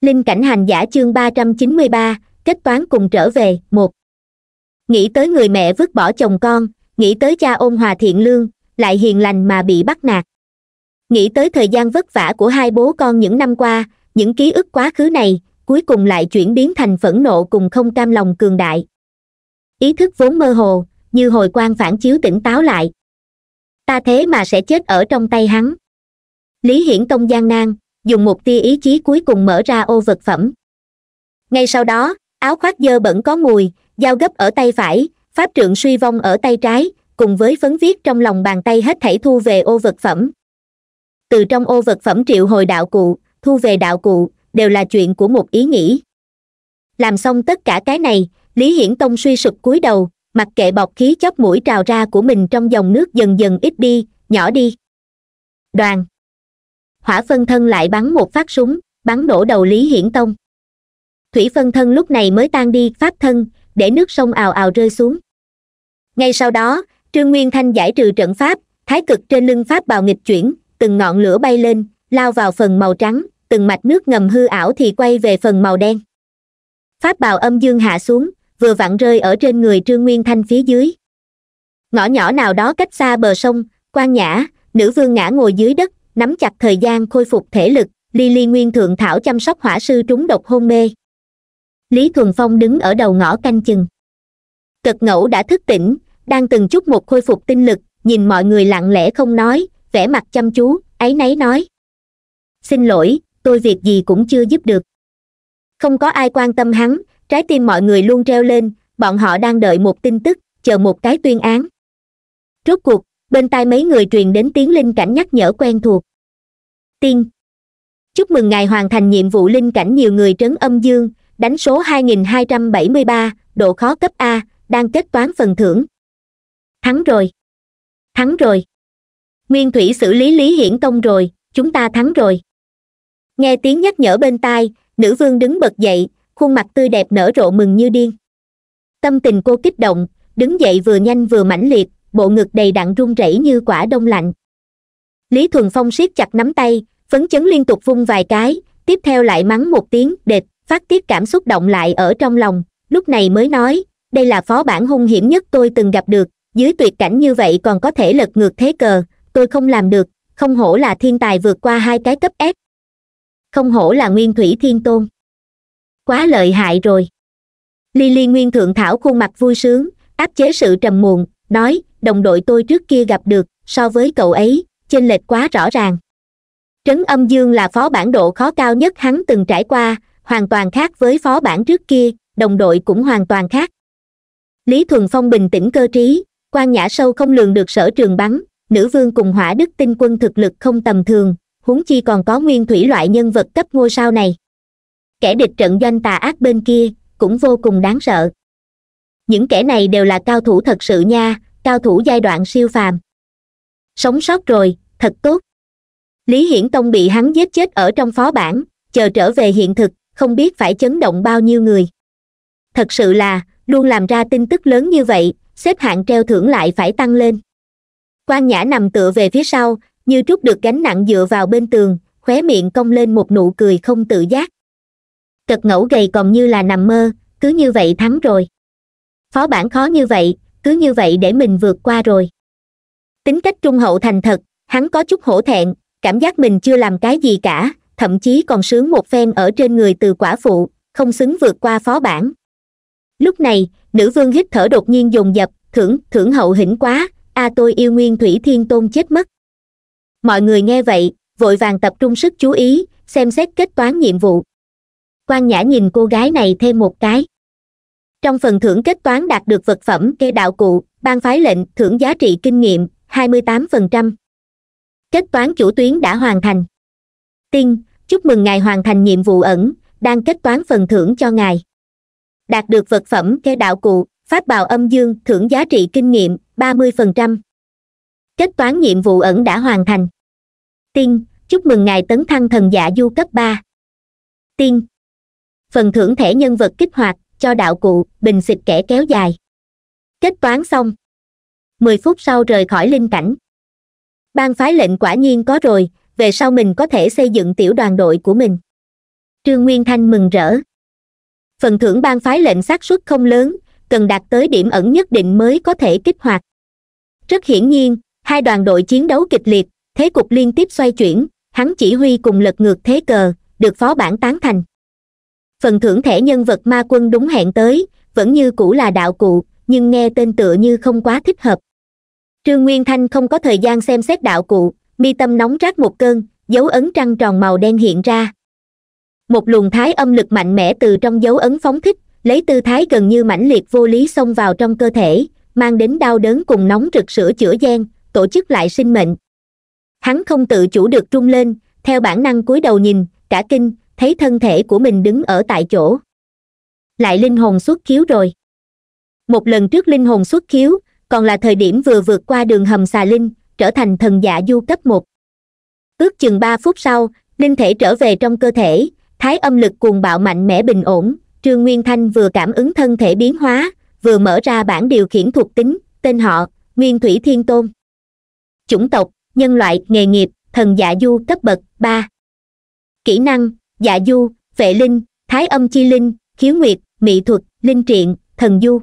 linh cảnh hành giả chương ba trăm chín mươi ba kết toán cùng trở về một nghĩ tới người mẹ vứt bỏ chồng con nghĩ tới cha ôn hòa thiện lương lại hiền lành mà bị bắt nạt nghĩ tới thời gian vất vả của hai bố con những năm qua những ký ức quá khứ này cuối cùng lại chuyển biến thành phẫn nộ cùng không cam lòng cường đại ý thức vốn mơ hồ như hồi quan phản chiếu tỉnh táo lại ta thế mà sẽ chết ở trong tay hắn lý hiển tông gian nan dùng một tia ý chí cuối cùng mở ra ô vật phẩm ngay sau đó áo khoác dơ bẩn có mùi dao gấp ở tay phải pháp trượng suy vong ở tay trái cùng với phấn viết trong lòng bàn tay hết thảy thu về ô vật phẩm từ trong ô vật phẩm triệu hồi đạo cụ thu về đạo cụ đều là chuyện của một ý nghĩ làm xong tất cả cái này lý hiển tông suy sụp cúi đầu mặc kệ bọc khí chóp mũi trào ra của mình trong dòng nước dần dần ít đi nhỏ đi đoàn hỏa phân thân lại bắn một phát súng bắn nổ đầu lý hiển tông thủy phân thân lúc này mới tan đi pháp thân để nước sông ào ào rơi xuống ngay sau đó trương nguyên thanh giải trừ trận pháp thái cực trên lưng pháp bào nghịch chuyển từng ngọn lửa bay lên lao vào phần màu trắng từng mạch nước ngầm hư ảo thì quay về phần màu đen pháp bào âm dương hạ xuống vừa vặn rơi ở trên người trương nguyên thanh phía dưới ngõ nhỏ nào đó cách xa bờ sông quan nhã nữ vương ngã ngồi dưới đất nắm chặt thời gian khôi phục thể lực lily nguyên thượng thảo chăm sóc hỏa sư trúng độc hôn mê lý thuần phong đứng ở đầu ngõ canh chừng cật ngẫu đã thức tỉnh đang từng chút một khôi phục tinh lực nhìn mọi người lặng lẽ không nói vẻ mặt chăm chú áy náy nói xin lỗi tôi việc gì cũng chưa giúp được không có ai quan tâm hắn trái tim mọi người luôn treo lên bọn họ đang đợi một tin tức chờ một cái tuyên án rốt cuộc bên tai mấy người truyền đến tiếng linh cảnh nhắc nhở quen thuộc tiên chúc mừng ngài hoàn thành nhiệm vụ linh cảnh nhiều người trấn âm dương đánh số 2273, độ khó cấp a đang kết toán phần thưởng thắng rồi thắng rồi nguyên thủy xử lý lý hiển tông rồi chúng ta thắng rồi nghe tiếng nhắc nhở bên tai nữ vương đứng bật dậy khuôn mặt tươi đẹp nở rộ mừng như điên tâm tình cô kích động đứng dậy vừa nhanh vừa mãnh liệt bộ ngực đầy đặn run rẩy như quả đông lạnh lý thuần phong siết chặt nắm tay phấn chấn liên tục vung vài cái tiếp theo lại mắng một tiếng đệt phát tiết cảm xúc động lại ở trong lòng lúc này mới nói đây là phó bản hung hiểm nhất tôi từng gặp được dưới tuyệt cảnh như vậy còn có thể lật ngược thế cờ tôi không làm được không hổ là thiên tài vượt qua hai cái cấp s không hổ là nguyên thủy thiên tôn quá lợi hại rồi ly ly nguyên thượng thảo khuôn mặt vui sướng áp chế sự trầm muộn nói đồng đội tôi trước kia gặp được so với cậu ấy chênh lệch quá rõ ràng trấn âm dương là phó bản độ khó cao nhất hắn từng trải qua hoàn toàn khác với phó bản trước kia đồng đội cũng hoàn toàn khác lý thuần phong bình tĩnh cơ trí quan nhã sâu không lường được sở trường bắn nữ vương cùng hỏa đức tinh quân thực lực không tầm thường huống chi còn có nguyên thủy loại nhân vật cấp ngôi sao này kẻ địch trận doanh tà ác bên kia cũng vô cùng đáng sợ những kẻ này đều là cao thủ thật sự nha cao thủ giai đoạn siêu phàm sống sót rồi thật tốt lý hiển tông bị hắn giết chết ở trong phó bản chờ trở về hiện thực không biết phải chấn động bao nhiêu người thật sự là luôn làm ra tin tức lớn như vậy xếp hạng treo thưởng lại phải tăng lên quan nhã nằm tựa về phía sau như trút được gánh nặng dựa vào bên tường khóe miệng cong lên một nụ cười không tự giác cật ngẫu gầy còn như là nằm mơ cứ như vậy thắng rồi phó bản khó như vậy cứ như vậy để mình vượt qua rồi tính cách trung hậu thành thật hắn có chút hổ thẹn cảm giác mình chưa làm cái gì cả thậm chí còn sướng một phen ở trên người từ quả phụ không xứng vượt qua phó bản lúc này nữ vương hít thở đột nhiên dồn dập thưởng thưởng hậu hĩnh quá a à tôi yêu nguyên thủy thiên tôn chết mất mọi người nghe vậy vội vàng tập trung sức chú ý xem xét kết toán nhiệm vụ quan nhã nhìn cô gái này thêm một cái trong phần thưởng kết toán đạt được vật phẩm kê đạo cụ ban phái lệnh thưởng giá trị kinh nghiệm 28% kết toán chủ tuyến đã hoàn thành tin chúc mừng ngài hoàn thành nhiệm vụ ẩn đang kết toán phần thưởng cho ngài đạt được vật phẩm kê đạo cụ phát bào âm dương thưởng giá trị kinh nghiệm 30%. kết toán nhiệm vụ ẩn đã hoàn thành tiên chúc mừng ngài tấn thăng thần giả du cấp ba tiên phần thưởng thẻ nhân vật kích hoạt cho đạo cụ bình xịt kẻ kéo dài kết toán xong 10 phút sau rời khỏi linh cảnh ban phái lệnh quả nhiên có rồi về sau mình có thể xây dựng tiểu đoàn đội của mình trương nguyên thanh mừng rỡ phần thưởng ban phái lệnh xác suất không lớn cần đạt tới điểm ẩn nhất định mới có thể kích hoạt rất hiển nhiên hai đoàn đội chiến đấu kịch liệt thế cục liên tiếp xoay chuyển hắn chỉ huy cùng lật ngược thế cờ được phó bản tán thành phần thưởng thẻ nhân vật ma quân đúng hẹn tới vẫn như cũ là đạo cụ nhưng nghe tên tựa như không quá thích hợp trương nguyên thanh không có thời gian xem xét đạo cụ mi tâm nóng rát một cơn dấu ấn trăng tròn màu đen hiện ra một luồng thái âm lực mạnh mẽ từ trong dấu ấn phóng thích lấy tư thái gần như mãnh liệt vô lý xông vào trong cơ thể mang đến đau đớn cùng nóng rực sửa chữa gian tổ chức lại sinh mệnh hắn không tự chủ được trung lên theo bản năng cúi đầu nhìn cả kinh thấy thân thể của mình đứng ở tại chỗ lại linh hồn xuất khiếu rồi một lần trước linh hồn xuất khiếu còn là thời điểm vừa vượt qua đường hầm xà linh trở thành thần giả du cấp một ước chừng ba phút sau linh thể trở về trong cơ thể thái âm lực cuồng bạo mạnh mẽ bình ổn trương nguyên thanh vừa cảm ứng thân thể biến hóa vừa mở ra bản điều khiển thuộc tính tên họ nguyên thủy thiên tôn chủng tộc nhân loại nghề nghiệp thần giả du cấp bậc ba kỹ năng giả dạ du vệ linh thái âm chi linh khiếu nguyệt mỹ thuật linh triện thần du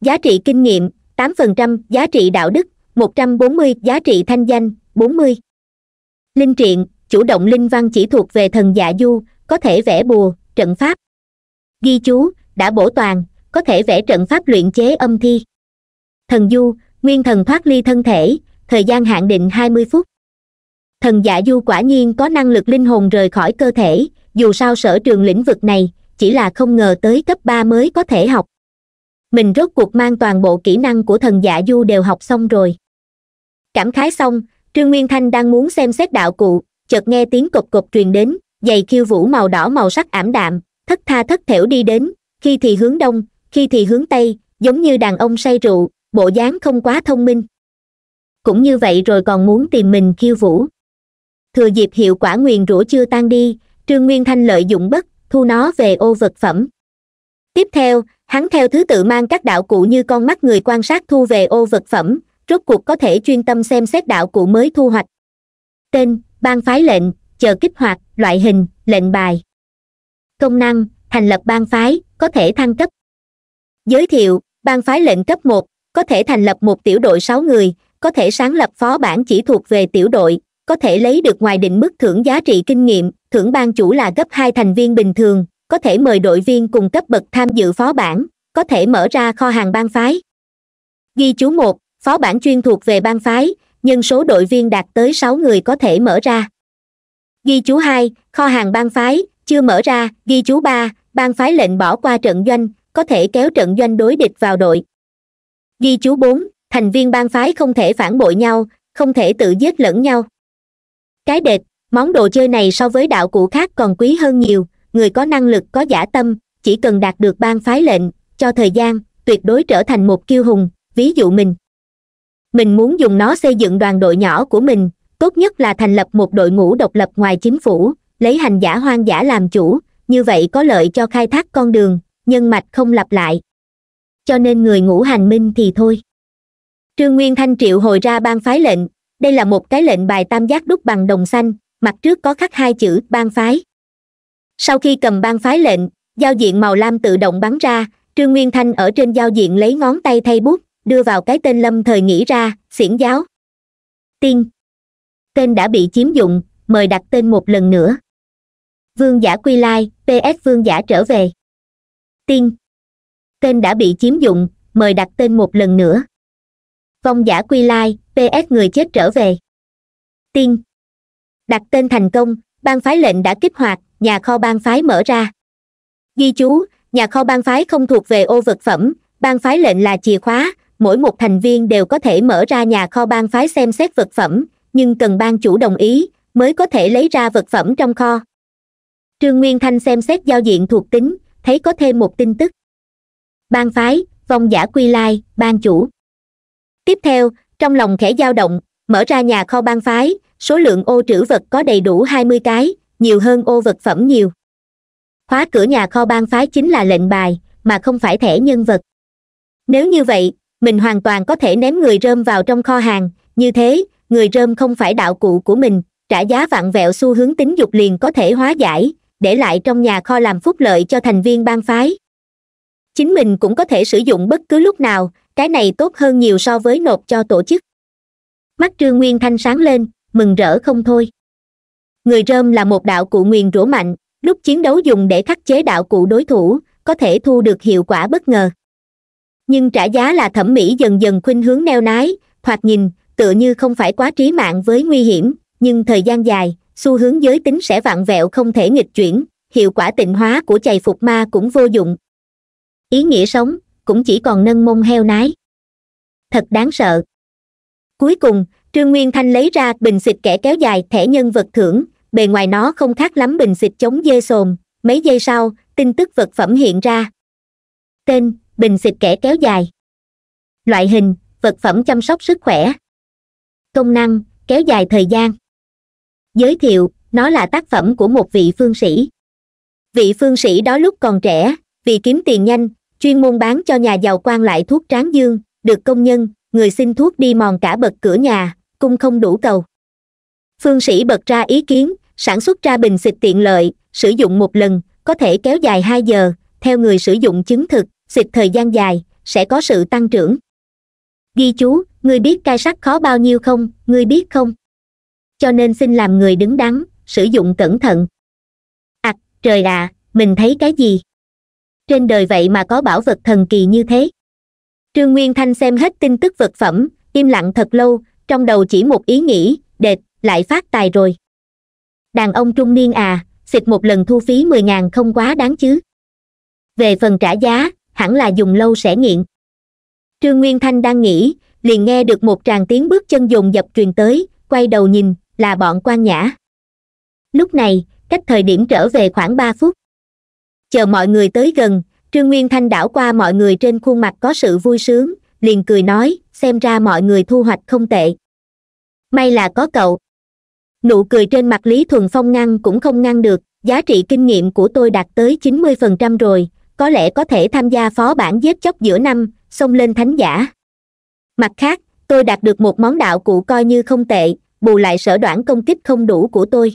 giá trị kinh nghiệm 8% giá trị đạo đức 140 giá trị thanh danh 40. linh triện chủ động linh văn chỉ thuộc về thần dạ du có thể vẽ bùa trận pháp ghi chú đã bổ toàn có thể vẽ trận pháp luyện chế âm thi thần du nguyên thần thoát ly thân thể thời gian hạn định 20 phút thần dạ du quả nhiên có năng lực linh hồn rời khỏi cơ thể dù sao sở trường lĩnh vực này chỉ là không ngờ tới cấp ba mới có thể học mình rốt cuộc mang toàn bộ kỹ năng của thần dạ du đều học xong rồi cảm khái xong trương nguyên thanh đang muốn xem xét đạo cụ chợt nghe tiếng cộc cộc truyền đến giày khiêu vũ màu đỏ màu sắc ảm đạm thất tha thất thểu đi đến khi thì hướng đông khi thì hướng tây giống như đàn ông say rượu bộ dáng không quá thông minh cũng như vậy rồi còn muốn tìm mình khiêu vũ thừa dịp hiệu quả nguyền rủa chưa tan đi trương nguyên thanh lợi dụng bất thu nó về ô vật phẩm tiếp theo hắn theo thứ tự mang các đạo cụ như con mắt người quan sát thu về ô vật phẩm rốt cuộc có thể chuyên tâm xem xét đạo cụ mới thu hoạch tên ban phái lệnh chờ kích hoạt loại hình lệnh bài công năng thành lập ban phái có thể thăng cấp giới thiệu ban phái lệnh cấp một có thể thành lập một tiểu đội sáu người có thể sáng lập phó bản chỉ thuộc về tiểu đội có thể lấy được ngoài định mức thưởng giá trị kinh nghiệm thưởng ban chủ là gấp hai thành viên bình thường có thể mời đội viên cùng cấp bậc tham dự phó bản có thể mở ra kho hàng bang phái ghi chú một phó bản chuyên thuộc về bang phái nhưng số đội viên đạt tới sáu người có thể mở ra ghi chú hai kho hàng bang phái chưa mở ra ghi chú ba bang phái lệnh bỏ qua trận doanh có thể kéo trận doanh đối địch vào đội ghi chú bốn thành viên bang phái không thể phản bội nhau không thể tự giết lẫn nhau cái đệt món đồ chơi này so với đạo cụ khác còn quý hơn nhiều người có năng lực có giả tâm chỉ cần đạt được ban phái lệnh cho thời gian tuyệt đối trở thành một kiêu hùng ví dụ mình mình muốn dùng nó xây dựng đoàn đội nhỏ của mình tốt nhất là thành lập một đội ngũ độc lập ngoài chính phủ lấy hành giả hoang dã làm chủ như vậy có lợi cho khai thác con đường nhân mạch không lặp lại cho nên người ngũ hành minh thì thôi trương nguyên thanh triệu hồi ra ban phái lệnh đây là một cái lệnh bài tam giác đúc bằng đồng xanh mặt trước có khắc hai chữ ban phái sau khi cầm ban phái lệnh giao diện màu lam tự động bắn ra trương nguyên thanh ở trên giao diện lấy ngón tay thay bút đưa vào cái tên lâm thời nghĩ ra xiển giáo tiên tên đã bị chiếm dụng mời đặt tên một lần nữa vương giả quy lai ps vương giả trở về tiên tên đã bị chiếm dụng mời đặt tên một lần nữa vong giả quy lai ps người chết trở về tiên đặt tên thành công ban phái lệnh đã kích hoạt nhà kho bang phái mở ra ghi chú nhà kho bang phái không thuộc về ô vật phẩm bang phái lệnh là chìa khóa mỗi một thành viên đều có thể mở ra nhà kho bang phái xem xét vật phẩm nhưng cần ban chủ đồng ý mới có thể lấy ra vật phẩm trong kho trương nguyên thanh xem xét giao diện thuộc tính thấy có thêm một tin tức bang phái vong giả quy lai ban chủ tiếp theo trong lòng khẽ dao động mở ra nhà kho bang phái số lượng ô trữ vật có đầy đủ hai mươi cái nhiều hơn ô vật phẩm nhiều khóa cửa nhà kho bang phái chính là lệnh bài mà không phải thẻ nhân vật nếu như vậy mình hoàn toàn có thể ném người rơm vào trong kho hàng như thế người rơm không phải đạo cụ của mình trả giá vạn vẹo xu hướng tính dục liền có thể hóa giải để lại trong nhà kho làm phúc lợi cho thành viên bang phái chính mình cũng có thể sử dụng bất cứ lúc nào cái này tốt hơn nhiều so với nộp cho tổ chức mắt trương nguyên thanh sáng lên mừng rỡ không thôi người rơm là một đạo cụ nguyền rủa mạnh lúc chiến đấu dùng để khắc chế đạo cụ đối thủ có thể thu được hiệu quả bất ngờ nhưng trả giá là thẩm mỹ dần dần khuynh hướng neo nái thoạt nhìn tựa như không phải quá trí mạng với nguy hiểm nhưng thời gian dài xu hướng giới tính sẽ vặn vẹo không thể nghịch chuyển hiệu quả tịnh hóa của chày phục ma cũng vô dụng ý nghĩa sống cũng chỉ còn nâng mông heo nái thật đáng sợ cuối cùng trương nguyên thanh lấy ra bình xịt kẻ kéo dài thẻ nhân vật thưởng bề ngoài nó không khác lắm bình xịt chống dê sồn mấy giây sau tin tức vật phẩm hiện ra tên bình xịt kẻ kéo dài loại hình vật phẩm chăm sóc sức khỏe công năng kéo dài thời gian giới thiệu nó là tác phẩm của một vị phương sĩ vị phương sĩ đó lúc còn trẻ vì kiếm tiền nhanh chuyên môn bán cho nhà giàu quan lại thuốc tráng dương được công nhân người xin thuốc đi mòn cả bậc cửa nhà cung không đủ cầu phương sĩ bật ra ý kiến sản xuất ra bình xịt tiện lợi sử dụng một lần có thể kéo dài hai giờ theo người sử dụng chứng thực xịt thời gian dài sẽ có sự tăng trưởng ghi chú ngươi biết cai sắt khó bao nhiêu không ngươi biết không cho nên xin làm người đứng đắn sử dụng cẩn thận ặc à, trời ạ mình thấy cái gì trên đời vậy mà có bảo vật thần kỳ như thế trương nguyên thanh xem hết tin tức vật phẩm im lặng thật lâu trong đầu chỉ một ý nghĩ đệt lại phát tài rồi đàn ông trung niên à xịt một lần thu phí mười ngàn không quá đáng chứ về phần trả giá hẳn là dùng lâu sẽ nghiện trương nguyên thanh đang nghĩ liền nghe được một tràng tiếng bước chân dồn dập truyền tới quay đầu nhìn là bọn quan nhã lúc này cách thời điểm trở về khoảng ba phút chờ mọi người tới gần trương nguyên thanh đảo qua mọi người trên khuôn mặt có sự vui sướng liền cười nói xem ra mọi người thu hoạch không tệ may là có cậu nụ cười trên mặt lý thuần phong ngăn cũng không ngăn được giá trị kinh nghiệm của tôi đạt tới chín mươi phần trăm rồi có lẽ có thể tham gia phó bản giết chóc giữa năm xông lên thánh giả mặt khác tôi đạt được một món đạo cụ coi như không tệ bù lại sở đoản công kích không đủ của tôi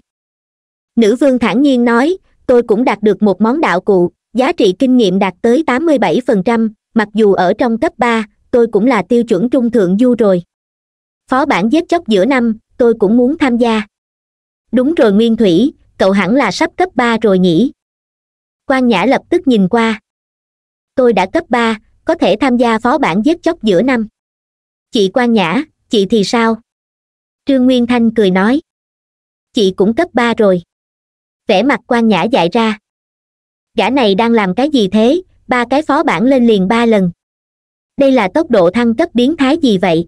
nữ vương thản nhiên nói tôi cũng đạt được một món đạo cụ giá trị kinh nghiệm đạt tới tám mươi bảy phần trăm mặc dù ở trong cấp ba tôi cũng là tiêu chuẩn trung thượng du rồi phó bản giết chóc giữa năm tôi cũng muốn tham gia đúng rồi nguyên thủy cậu hẳn là sắp cấp ba rồi nhỉ quan nhã lập tức nhìn qua tôi đã cấp ba có thể tham gia phó bản giết chóc giữa năm chị quan nhã chị thì sao trương nguyên thanh cười nói chị cũng cấp ba rồi vẻ mặt quan nhã dại ra gã này đang làm cái gì thế ba cái phó bản lên liền ba lần đây là tốc độ thăng cấp biến thái gì vậy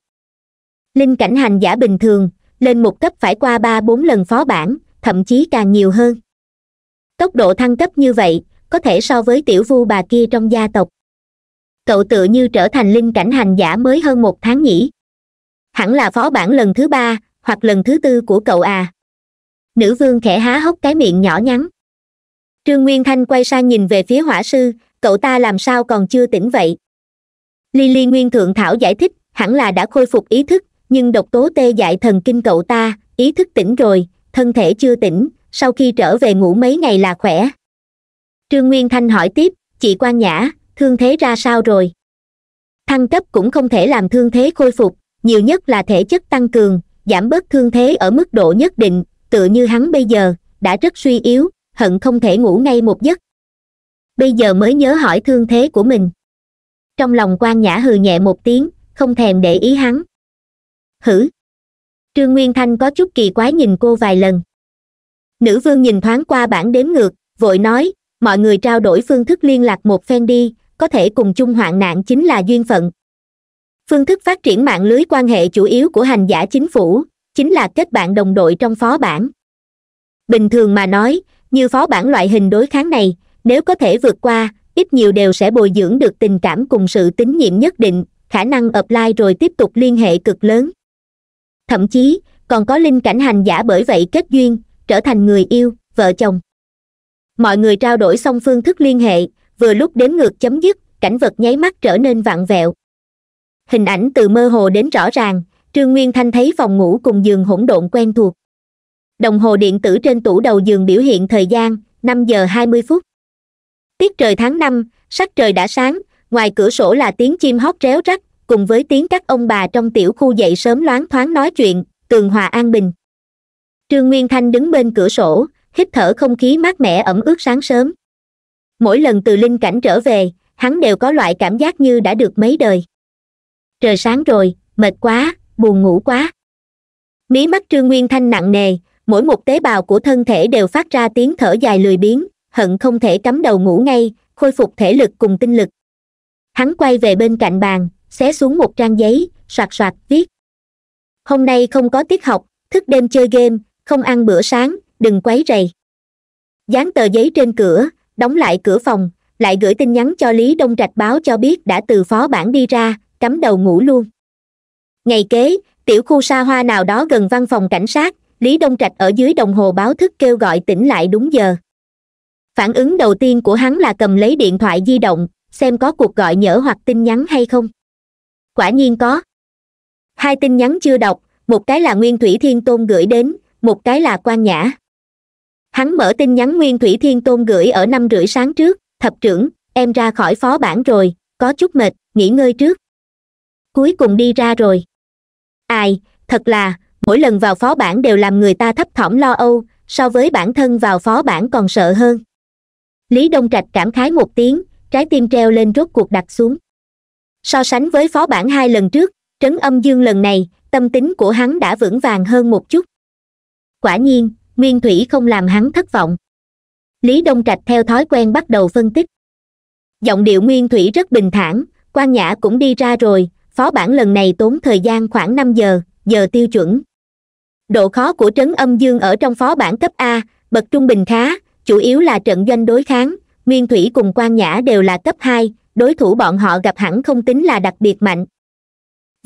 linh cảnh hành giả bình thường lên một cấp phải qua ba bốn lần phó bản thậm chí càng nhiều hơn tốc độ thăng cấp như vậy có thể so với tiểu vu bà kia trong gia tộc cậu tự như trở thành linh cảnh hành giả mới hơn một tháng nhỉ hẳn là phó bản lần thứ ba hoặc lần thứ tư của cậu à nữ vương khẽ há hốc cái miệng nhỏ nhắn trương nguyên thanh quay sang nhìn về phía hỏa sư cậu ta làm sao còn chưa tỉnh vậy lily nguyên thượng thảo giải thích hẳn là đã khôi phục ý thức nhưng độc tố tê dại thần kinh cậu ta ý thức tỉnh rồi thân thể chưa tỉnh sau khi trở về ngủ mấy ngày là khỏe trương nguyên thanh hỏi tiếp chị quan nhã thương thế ra sao rồi thăng cấp cũng không thể làm thương thế khôi phục nhiều nhất là thể chất tăng cường giảm bớt thương thế ở mức độ nhất định tựa như hắn bây giờ đã rất suy yếu hận không thể ngủ ngay một giấc bây giờ mới nhớ hỏi thương thế của mình trong lòng quan nhã hừ nhẹ một tiếng không thèm để ý hắn hử trương nguyên thanh có chút kỳ quái nhìn cô vài lần nữ vương nhìn thoáng qua bảng đếm ngược vội nói mọi người trao đổi phương thức liên lạc một phen đi có thể cùng chung hoạn nạn chính là duyên phận phương thức phát triển mạng lưới quan hệ chủ yếu của hành giả chính phủ chính là kết bạn đồng đội trong phó bản bình thường mà nói như phó bản loại hình đối kháng này nếu có thể vượt qua ít nhiều đều sẽ bồi dưỡng được tình cảm cùng sự tín nhiệm nhất định khả năng ập lai rồi tiếp tục liên hệ cực lớn thậm chí còn có linh cảnh hành giả bởi vậy kết duyên trở thành người yêu vợ chồng mọi người trao đổi xong phương thức liên hệ vừa lúc đến ngược chấm dứt cảnh vật nháy mắt trở nên vạn vẹo hình ảnh từ mơ hồ đến rõ ràng trương nguyên thanh thấy phòng ngủ cùng giường hỗn độn quen thuộc đồng hồ điện tử trên tủ đầu giường biểu hiện thời gian năm giờ hai mươi phút tiết trời tháng năm sắc trời đã sáng ngoài cửa sổ là tiếng chim hót réo rắt cùng với tiếng các ông bà trong tiểu khu dậy sớm loáng thoáng nói chuyện tường hòa an bình trương nguyên thanh đứng bên cửa sổ hít thở không khí mát mẻ ẩm ướt sáng sớm mỗi lần từ linh cảnh trở về hắn đều có loại cảm giác như đã được mấy đời trời sáng rồi mệt quá buồn ngủ quá mí mắt trương nguyên thanh nặng nề mỗi một tế bào của thân thể đều phát ra tiếng thở dài lười biếng hận không thể cắm đầu ngủ ngay khôi phục thể lực cùng tinh lực hắn quay về bên cạnh bàn xé xuống một trang giấy soạt soạt viết hôm nay không có tiết học thức đêm chơi game không ăn bữa sáng đừng quấy rầy dán tờ giấy trên cửa đóng lại cửa phòng lại gửi tin nhắn cho lý đông trạch báo cho biết đã từ phó bản đi ra cắm đầu ngủ luôn ngày kế tiểu khu xa hoa nào đó gần văn phòng cảnh sát lý đông trạch ở dưới đồng hồ báo thức kêu gọi tỉnh lại đúng giờ phản ứng đầu tiên của hắn là cầm lấy điện thoại di động xem có cuộc gọi nhỡ hoặc tin nhắn hay không quả nhiên có hai tin nhắn chưa đọc một cái là nguyên thủy thiên tôn gửi đến một cái là quan nhã hắn mở tin nhắn nguyên thủy thiên tôn gửi ở năm rưỡi sáng trước thập trưởng em ra khỏi phó bản rồi có chút mệt nghỉ ngơi trước cuối cùng đi ra rồi ai thật là mỗi lần vào phó bản đều làm người ta thấp thỏm lo âu so với bản thân vào phó bản còn sợ hơn lý đông trạch cảm khái một tiếng trái tim treo lên rốt cuộc đặt xuống so sánh với phó bản hai lần trước trấn âm dương lần này tâm tính của hắn đã vững vàng hơn một chút quả nhiên nguyên thủy không làm hắn thất vọng lý đông trạch theo thói quen bắt đầu phân tích giọng điệu nguyên thủy rất bình thản quan nhã cũng đi ra rồi phó bản lần này tốn thời gian khoảng năm giờ giờ tiêu chuẩn độ khó của trấn âm dương ở trong phó bản cấp a bậc trung bình khá chủ yếu là trận doanh đối kháng nguyên thủy cùng quan nhã đều là cấp hai đối thủ bọn họ gặp hẳn không tính là đặc biệt mạnh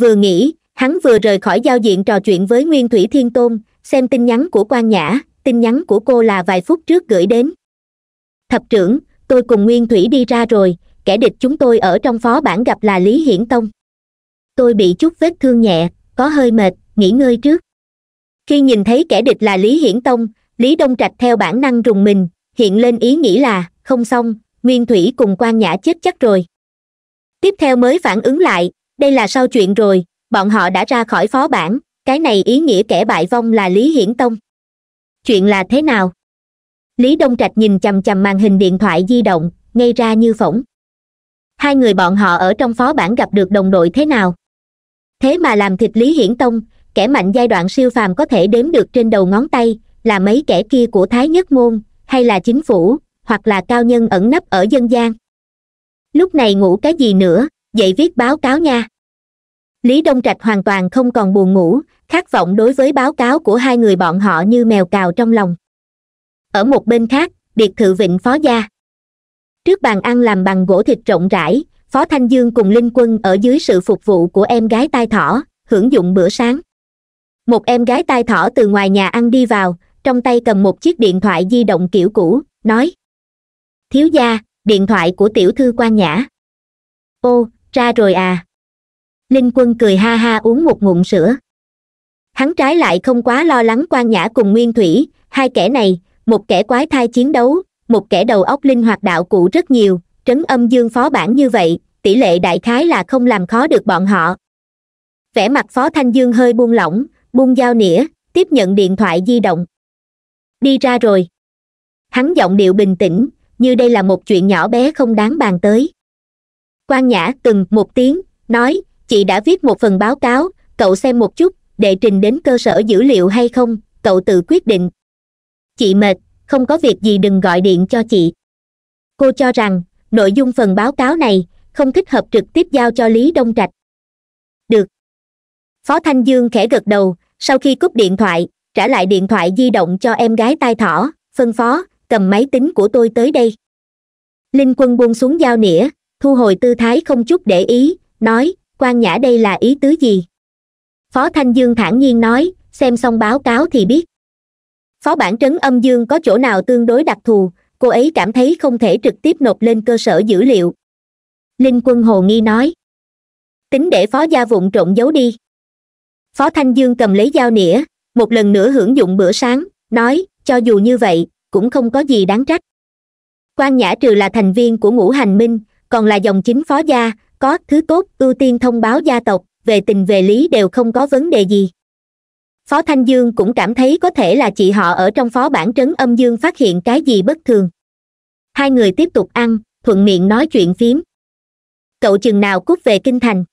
vừa nghĩ hắn vừa rời khỏi giao diện trò chuyện với nguyên thủy thiên tôn xem tin nhắn của quan nhã tin nhắn của cô là vài phút trước gửi đến thập trưởng tôi cùng nguyên thủy đi ra rồi kẻ địch chúng tôi ở trong phó bản gặp là lý hiển tông tôi bị chút vết thương nhẹ có hơi mệt nghỉ ngơi trước khi nhìn thấy kẻ địch là lý hiển tông lý đông trạch theo bản năng rùng mình hiện lên ý nghĩ là không xong nguyên thủy cùng quan nhã chết chắc rồi tiếp theo mới phản ứng lại đây là sau chuyện rồi bọn họ đã ra khỏi phó bản cái này ý nghĩa kẻ bại vong là lý hiển tông chuyện là thế nào lý đông trạch nhìn chằm chằm màn hình điện thoại di động ngay ra như phỏng hai người bọn họ ở trong phó bản gặp được đồng đội thế nào thế mà làm thịt lý hiển tông kẻ mạnh giai đoạn siêu phàm có thể đếm được trên đầu ngón tay là mấy kẻ kia của thái nhất môn hay là chính phủ hoặc là cao nhân ẩn nấp ở dân gian lúc này ngủ cái gì nữa dậy viết báo cáo nha lý đông trạch hoàn toàn không còn buồn ngủ khát vọng đối với báo cáo của hai người bọn họ như mèo cào trong lòng ở một bên khác biệt thự vịnh phó gia trước bàn ăn làm bằng gỗ thịt rộng rãi phó thanh dương cùng linh quân ở dưới sự phục vụ của em gái tai thỏ hưởng dụng bữa sáng một em gái tai thỏ từ ngoài nhà ăn đi vào trong tay cầm một chiếc điện thoại di động kiểu cũ nói thiếu gia điện thoại của tiểu thư quan nhã ô ra rồi à linh quân cười ha ha uống một ngụm sữa hắn trái lại không quá lo lắng quan nhã cùng nguyên thủy hai kẻ này một kẻ quái thai chiến đấu một kẻ đầu óc linh hoạt đạo cụ rất nhiều trấn âm dương phó bản như vậy tỷ lệ đại khái là không làm khó được bọn họ vẻ mặt phó thanh dương hơi buông lỏng buông dao nĩa tiếp nhận điện thoại di động đi ra rồi hắn giọng điệu bình tĩnh như đây là một chuyện nhỏ bé không đáng bàn tới quan nhã từng một tiếng nói chị đã viết một phần báo cáo cậu xem một chút đệ trình đến cơ sở dữ liệu hay không cậu tự quyết định chị mệt không có việc gì đừng gọi điện cho chị cô cho rằng nội dung phần báo cáo này không thích hợp trực tiếp giao cho lý đông trạch được phó thanh dương khẽ gật đầu sau khi cúp điện thoại trả lại điện thoại di động cho em gái tai thỏ phân phó cầm máy tính của tôi tới đây linh quân buông xuống dao nĩa thu hồi tư thái không chút để ý nói quan nhã đây là ý tứ gì phó thanh dương thản nhiên nói xem xong báo cáo thì biết phó bản trấn âm dương có chỗ nào tương đối đặc thù cô ấy cảm thấy không thể trực tiếp nộp lên cơ sở dữ liệu linh quân hồ nghi nói tính để phó gia vụn trộn giấu đi phó thanh dương cầm lấy dao nĩa một lần nữa hưởng dụng bữa sáng nói cho dù như vậy cũng không có gì đáng trách quan nhã trừ là thành viên của ngũ hành minh còn là dòng chính phó gia có thứ tốt ưu tiên thông báo gia tộc về tình về lý đều không có vấn đề gì phó thanh dương cũng cảm thấy có thể là chị họ ở trong phó bản trấn âm dương phát hiện cái gì bất thường hai người tiếp tục ăn thuận miệng nói chuyện phím cậu chừng nào cút về kinh thành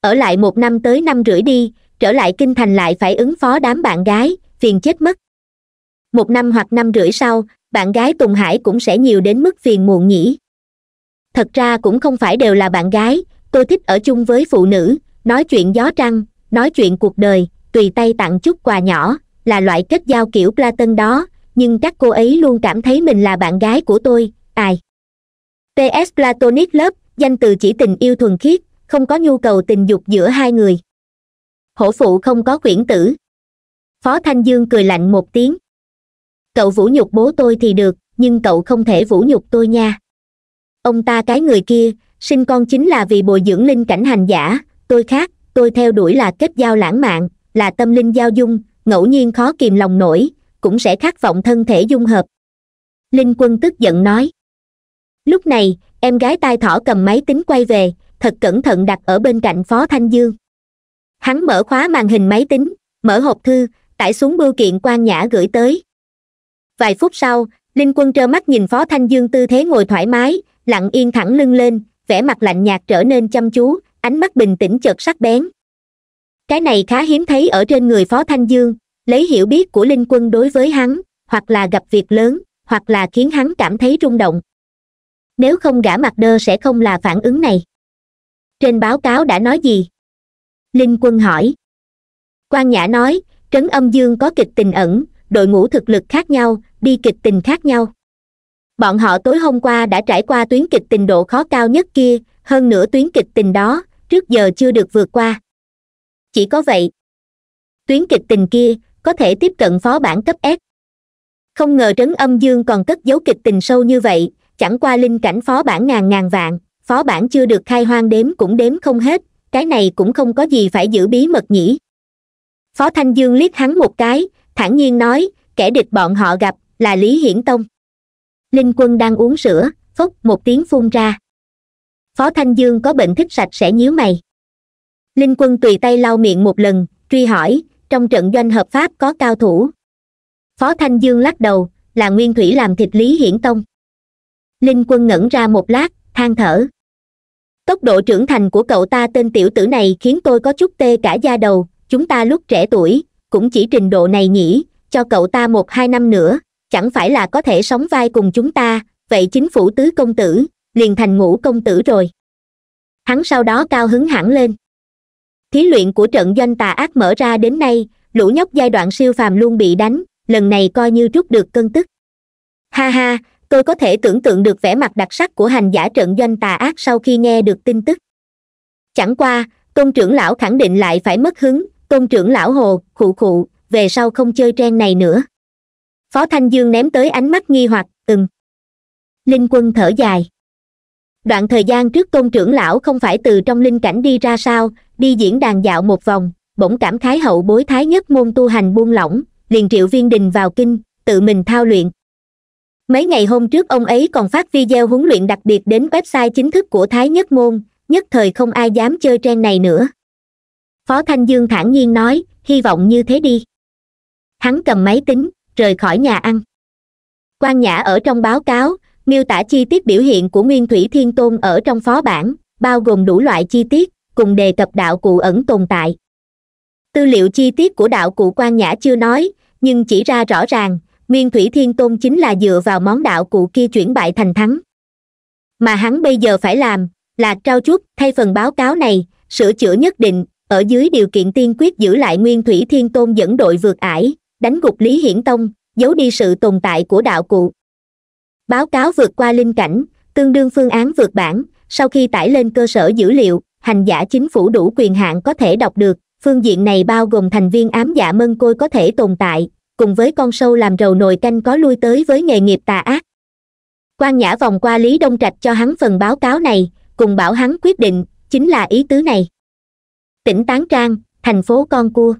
ở lại một năm tới năm rưỡi đi trở lại kinh thành lại phải ứng phó đám bạn gái phiền chết mất một năm hoặc năm rưỡi sau bạn gái tùng hải cũng sẽ nhiều đến mức phiền muộn nhỉ thật ra cũng không phải đều là bạn gái tôi thích ở chung với phụ nữ nói chuyện gió trăng nói chuyện cuộc đời tùy tay tặng chút quà nhỏ là loại kết giao kiểu platon đó nhưng chắc cô ấy luôn cảm thấy mình là bạn gái của tôi ai ps platonic lớp danh từ chỉ tình yêu thuần khiết không có nhu cầu tình dục giữa hai người hổ phụ không có quyển tử phó thanh dương cười lạnh một tiếng cậu vũ nhục bố tôi thì được nhưng cậu không thể vũ nhục tôi nha ông ta cái người kia sinh con chính là vì bồi dưỡng linh cảnh hành giả tôi khác tôi theo đuổi là kết giao lãng mạn là tâm linh giao dung ngẫu nhiên khó kìm lòng nổi cũng sẽ khát vọng thân thể dung hợp linh quân tức giận nói lúc này em gái tai thỏ cầm máy tính quay về thật cẩn thận đặt ở bên cạnh phó thanh dương hắn mở khóa màn hình máy tính mở hộp thư tải xuống bưu kiện quan nhã gửi tới vài phút sau linh quân trơ mắt nhìn phó thanh dương tư thế ngồi thoải mái lặng yên thẳng lưng lên vẻ mặt lạnh nhạt trở nên chăm chú ánh mắt bình tĩnh chợt sắc bén cái này khá hiếm thấy ở trên người phó thanh dương lấy hiểu biết của linh quân đối với hắn hoặc là gặp việc lớn hoặc là khiến hắn cảm thấy rung động nếu không gã mặt đơ sẽ không là phản ứng này trên báo cáo đã nói gì linh quân hỏi quan nhã nói trấn âm dương có kịch tình ẩn đội ngũ thực lực khác nhau bi kịch tình khác nhau bọn họ tối hôm qua đã trải qua tuyến kịch tình độ khó cao nhất kia hơn nữa tuyến kịch tình đó trước giờ chưa được vượt qua chỉ có vậy tuyến kịch tình kia có thể tiếp cận phó bản cấp s không ngờ trấn âm dương còn cất giấu kịch tình sâu như vậy chẳng qua linh cảnh phó bản ngàn ngàn vạn phó bản chưa được khai hoang đếm cũng đếm không hết cái này cũng không có gì phải giữ bí mật nhỉ phó thanh dương liếc hắn một cái thản nhiên nói kẻ địch bọn họ gặp là lý hiển tông linh quân đang uống sữa phốc một tiếng phun ra phó thanh dương có bệnh thích sạch sẽ nhíu mày linh quân tùy tay lau miệng một lần truy hỏi trong trận doanh hợp pháp có cao thủ phó thanh dương lắc đầu là nguyên thủy làm thịt lý hiển tông linh quân ngẩn ra một lát than thở tốc độ trưởng thành của cậu ta tên tiểu tử này khiến tôi có chút tê cả da đầu chúng ta lúc trẻ tuổi cũng chỉ trình độ này nhỉ cho cậu ta một hai năm nữa chẳng phải là có thể sống vai cùng chúng ta vậy chính phủ tứ công tử liền thành ngũ công tử rồi hắn sau đó cao hứng hẳn lên thí luyện của trận doanh tà ác mở ra đến nay lũ nhóc giai đoạn siêu phàm luôn bị đánh lần này coi như rút được cân tức ha ha tôi có thể tưởng tượng được vẻ mặt đặc sắc của hành giả trận doanh tà ác sau khi nghe được tin tức chẳng qua công trưởng lão khẳng định lại phải mất hứng công trưởng lão hồ khụ khụ về sau không chơi tren này nữa phó thanh dương ném tới ánh mắt nghi hoặc từng linh quân thở dài đoạn thời gian trước tôn trưởng lão không phải từ trong linh cảnh đi ra sao đi diễn đàn dạo một vòng bỗng cảm khái hậu bối thái nhất môn tu hành buông lỏng liền triệu viên đình vào kinh tự mình thao luyện mấy ngày hôm trước ông ấy còn phát video huấn luyện đặc biệt đến website chính thức của thái nhất môn nhất thời không ai dám chơi trang này nữa phó thanh dương thản nhiên nói hy vọng như thế đi hắn cầm máy tính rời khỏi nhà ăn quan nhã ở trong báo cáo miêu tả chi tiết biểu hiện của nguyên thủy thiên tôn ở trong phó bản bao gồm đủ loại chi tiết cùng đề cập đạo cụ ẩn tồn tại tư liệu chi tiết của đạo cụ quan nhã chưa nói nhưng chỉ ra rõ ràng nguyên thủy thiên tôn chính là dựa vào món đạo cụ kia chuyển bại thành thắng mà hắn bây giờ phải làm là trao chút thay phần báo cáo này sửa chữa nhất định ở dưới điều kiện tiên quyết giữ lại nguyên thủy thiên tôn dẫn đội vượt ải đánh gục lý hiển tông giấu đi sự tồn tại của đạo cụ báo cáo vượt qua linh cảnh tương đương phương án vượt bản sau khi tải lên cơ sở dữ liệu hành giả chính phủ đủ quyền hạn có thể đọc được phương diện này bao gồm thành viên ám dạ mân côi có thể tồn tại cùng với con sâu làm rầu nồi canh có lui tới với nghề nghiệp tà ác quan nhã vòng qua lý đông trạch cho hắn phần báo cáo này cùng bảo hắn quyết định chính là ý tứ này tỉnh tán trang thành phố con cua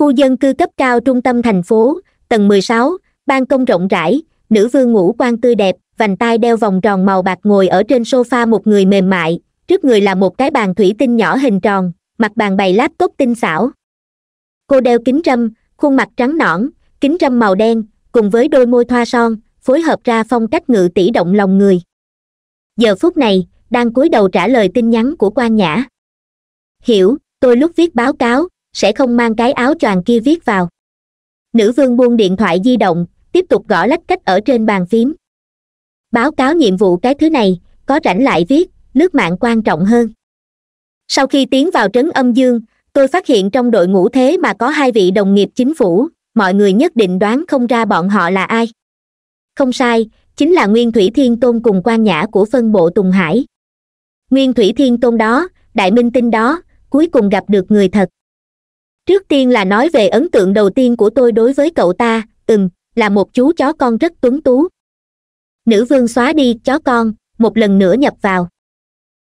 khu dân cư cấp cao trung tâm thành phố tầng mười sáu ban công rộng rãi nữ vương ngũ quan tươi đẹp vành tai đeo vòng tròn màu bạc ngồi ở trên sofa một người mềm mại trước người là một cái bàn thủy tinh nhỏ hình tròn mặt bàn bày laptop tinh xảo cô đeo kính râm khuôn mặt trắng nõn kính râm màu đen cùng với đôi môi thoa son phối hợp ra phong cách ngự tỷ động lòng người giờ phút này đang cúi đầu trả lời tin nhắn của quan nhã hiểu tôi lúc viết báo cáo sẽ không mang cái áo choàng kia viết vào nữ vương buông điện thoại di động tiếp tục gõ lách cách ở trên bàn phím báo cáo nhiệm vụ cái thứ này có rảnh lại viết nước mạng quan trọng hơn sau khi tiến vào trấn âm dương tôi phát hiện trong đội ngũ thế mà có hai vị đồng nghiệp chính phủ mọi người nhất định đoán không ra bọn họ là ai không sai chính là nguyên thủy thiên tôn cùng quan nhã của phân bộ tùng hải nguyên thủy thiên tôn đó đại minh tinh đó cuối cùng gặp được người thật trước tiên là nói về ấn tượng đầu tiên của tôi đối với cậu ta ừm là một chú chó con rất tuấn tú nữ vương xóa đi chó con một lần nữa nhập vào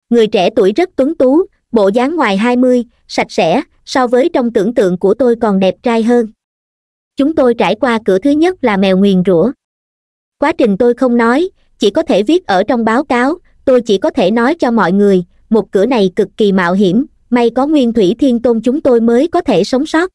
người trẻ tuổi rất tuấn tú bộ dáng ngoài hai mươi sạch sẽ so với trong tưởng tượng của tôi còn đẹp trai hơn chúng tôi trải qua cửa thứ nhất là mèo nguyền rủa quá trình tôi không nói chỉ có thể viết ở trong báo cáo tôi chỉ có thể nói cho mọi người một cửa này cực kỳ mạo hiểm may có nguyên thủy thiên tôn chúng tôi mới có thể sống sót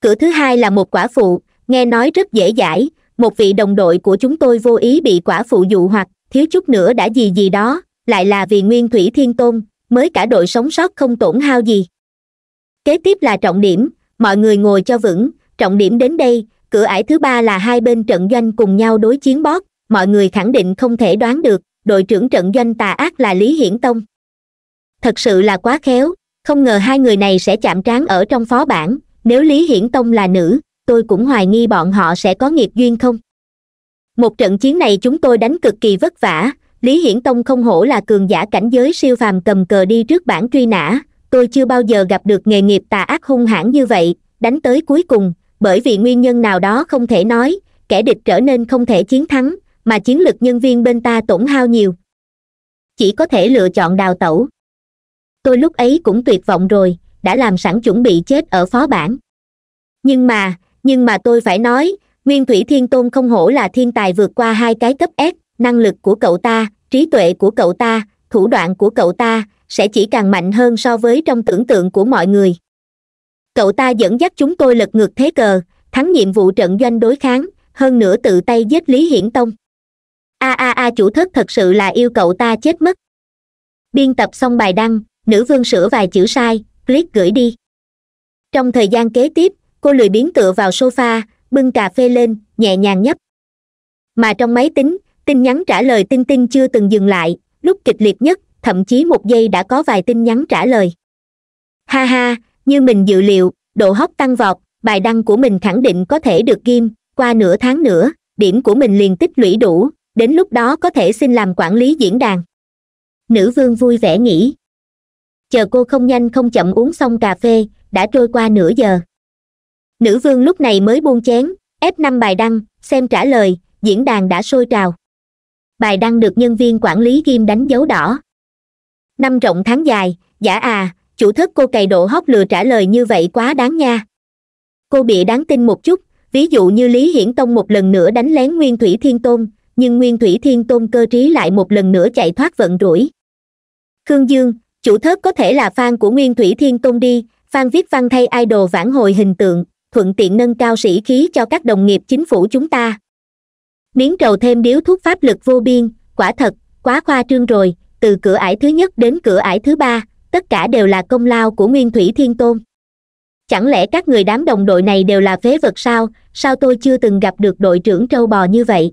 cửa thứ hai là một quả phụ nghe nói rất dễ dãi một vị đồng đội của chúng tôi vô ý bị quả phụ dụ hoặc thiếu chút nữa đã gì gì đó lại là vì nguyên thủy thiên tôn mới cả đội sống sót không tổn hao gì kế tiếp là trọng điểm mọi người ngồi cho vững trọng điểm đến đây cửa ải thứ ba là hai bên trận doanh cùng nhau đối chiến bót mọi người khẳng định không thể đoán được đội trưởng trận doanh tà ác là lý hiển tông thật sự là quá khéo không ngờ hai người này sẽ chạm trán ở trong phó bản nếu lý hiển tông là nữ tôi cũng hoài nghi bọn họ sẽ có nghiệp duyên không một trận chiến này chúng tôi đánh cực kỳ vất vả lý hiển tông không hổ là cường giả cảnh giới siêu phàm cầm cờ đi trước bản truy nã tôi chưa bao giờ gặp được nghề nghiệp tà ác hung hãn như vậy đánh tới cuối cùng bởi vì nguyên nhân nào đó không thể nói kẻ địch trở nên không thể chiến thắng mà chiến lực nhân viên bên ta tổn hao nhiều chỉ có thể lựa chọn đào tẩu tôi lúc ấy cũng tuyệt vọng rồi đã làm sẵn chuẩn bị chết ở phó bản nhưng mà nhưng mà tôi phải nói nguyên thủy thiên tôn không hổ là thiên tài vượt qua hai cái cấp s năng lực của cậu ta trí tuệ của cậu ta thủ đoạn của cậu ta sẽ chỉ càng mạnh hơn so với trong tưởng tượng của mọi người cậu ta dẫn dắt chúng tôi lật ngược thế cờ thắng nhiệm vụ trận doanh đối kháng hơn nữa tự tay giết lý hiển tông a a a chủ thất thật sự là yêu cậu ta chết mất biên tập xong bài đăng nữ vương sửa vài chữ sai click gửi đi trong thời gian kế tiếp cô lười biến tựa vào sofa bưng cà phê lên nhẹ nhàng nhấp mà trong máy tính tin nhắn trả lời tinh tinh chưa từng dừng lại lúc kịch liệt nhất thậm chí một giây đã có vài tin nhắn trả lời ha ha như mình dự liệu độ hóc tăng vọt bài đăng của mình khẳng định có thể được ghim qua nửa tháng nữa điểm của mình liền tích lũy đủ đến lúc đó có thể xin làm quản lý diễn đàn nữ vương vui vẻ nghĩ chờ cô không nhanh không chậm uống xong cà phê đã trôi qua nửa giờ nữ vương lúc này mới buông chén ép năm bài đăng xem trả lời diễn đàn đã sôi trào bài đăng được nhân viên quản lý ghim đánh dấu đỏ năm rộng tháng dài giả à chủ thất cô cày độ hóc lừa trả lời như vậy quá đáng nha cô bị đáng tin một chút ví dụ như lý hiển tông một lần nữa đánh lén nguyên thủy thiên tôn nhưng nguyên thủy thiên tôn cơ trí lại một lần nữa chạy thoát vận rủi khương dương chủ thớt có thể là fan của nguyên thủy thiên tôn đi fan viết văn thay idol vãn hồi hình tượng thuận tiện nâng cao sĩ khí cho các đồng nghiệp chính phủ chúng ta miếng trầu thêm điếu thuốc pháp lực vô biên quả thật quá khoa trương rồi từ cửa ải thứ nhất đến cửa ải thứ ba tất cả đều là công lao của nguyên thủy thiên tôn chẳng lẽ các người đám đồng đội này đều là phế vật sao sao tôi chưa từng gặp được đội trưởng trâu bò như vậy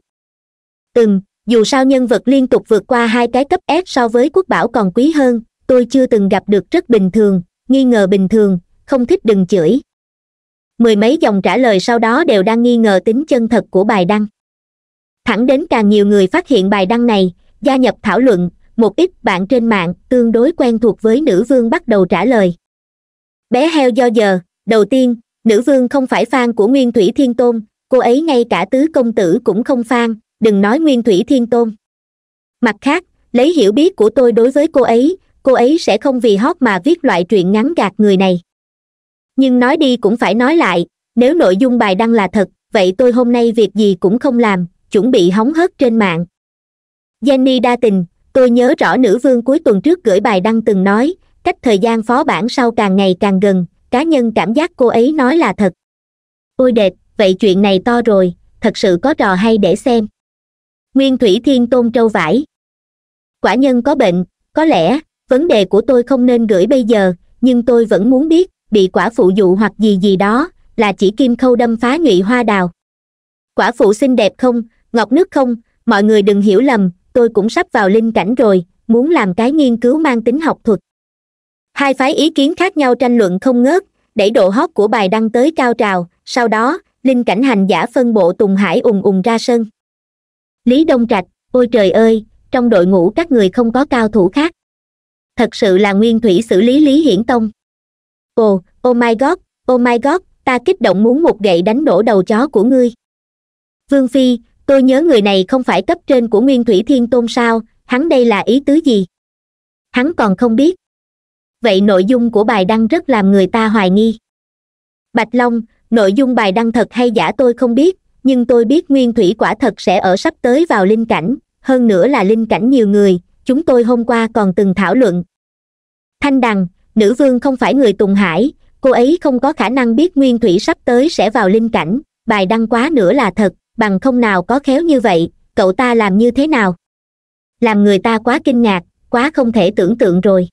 từng dù sao nhân vật liên tục vượt qua hai cái cấp s so với quốc bảo còn quý hơn tôi chưa từng gặp được rất bình thường nghi ngờ bình thường không thích đừng chửi mười mấy dòng trả lời sau đó đều đang nghi ngờ tính chân thật của bài đăng thẳng đến càng nhiều người phát hiện bài đăng này gia nhập thảo luận một ít bạn trên mạng tương đối quen thuộc với nữ vương bắt đầu trả lời bé heo do giờ đầu tiên nữ vương không phải fan của nguyên thủy thiên tôn cô ấy ngay cả tứ công tử cũng không fan đừng nói nguyên thủy thiên tôn mặt khác lấy hiểu biết của tôi đối với cô ấy cô ấy sẽ không vì hót mà viết loại truyện ngắn gạt người này nhưng nói đi cũng phải nói lại nếu nội dung bài đăng là thật vậy tôi hôm nay việc gì cũng không làm chuẩn bị hóng hớt trên mạng jenny đa tình tôi nhớ rõ nữ vương cuối tuần trước gửi bài đăng từng nói cách thời gian phó bản sau càng ngày càng gần cá nhân cảm giác cô ấy nói là thật ôi đệt vậy chuyện này to rồi thật sự có trò hay để xem nguyên thủy thiên tôn trâu vải quả nhân có bệnh có lẽ vấn đề của tôi không nên gửi bây giờ nhưng tôi vẫn muốn biết bị quả phụ dụ hoặc gì gì đó là chỉ kim khâu đâm phá nhụy hoa đào quả phụ xinh đẹp không ngọc nước không mọi người đừng hiểu lầm tôi cũng sắp vào linh cảnh rồi muốn làm cái nghiên cứu mang tính học thuật hai phái ý kiến khác nhau tranh luận không ngớt đẩy độ hot của bài đăng tới cao trào sau đó linh cảnh hành giả phân bộ tùng hải ùng ùng ra sân lý đông trạch ôi trời ơi trong đội ngũ các người không có cao thủ khác thật sự là nguyên thủy xử lý lý hiển tông ồ oh, oh my god oh my god ta kích động muốn một gậy đánh đổ đầu chó của ngươi vương phi tôi nhớ người này không phải cấp trên của nguyên thủy thiên tôn sao hắn đây là ý tứ gì hắn còn không biết vậy nội dung của bài đăng rất làm người ta hoài nghi bạch long nội dung bài đăng thật hay giả tôi không biết nhưng tôi biết nguyên thủy quả thật sẽ ở sắp tới vào linh cảnh hơn nữa là linh cảnh nhiều người chúng tôi hôm qua còn từng thảo luận thanh đằng nữ vương không phải người tùng hải cô ấy không có khả năng biết nguyên thủy sắp tới sẽ vào linh cảnh bài đăng quá nữa là thật bằng không nào có khéo như vậy cậu ta làm như thế nào làm người ta quá kinh ngạc quá không thể tưởng tượng rồi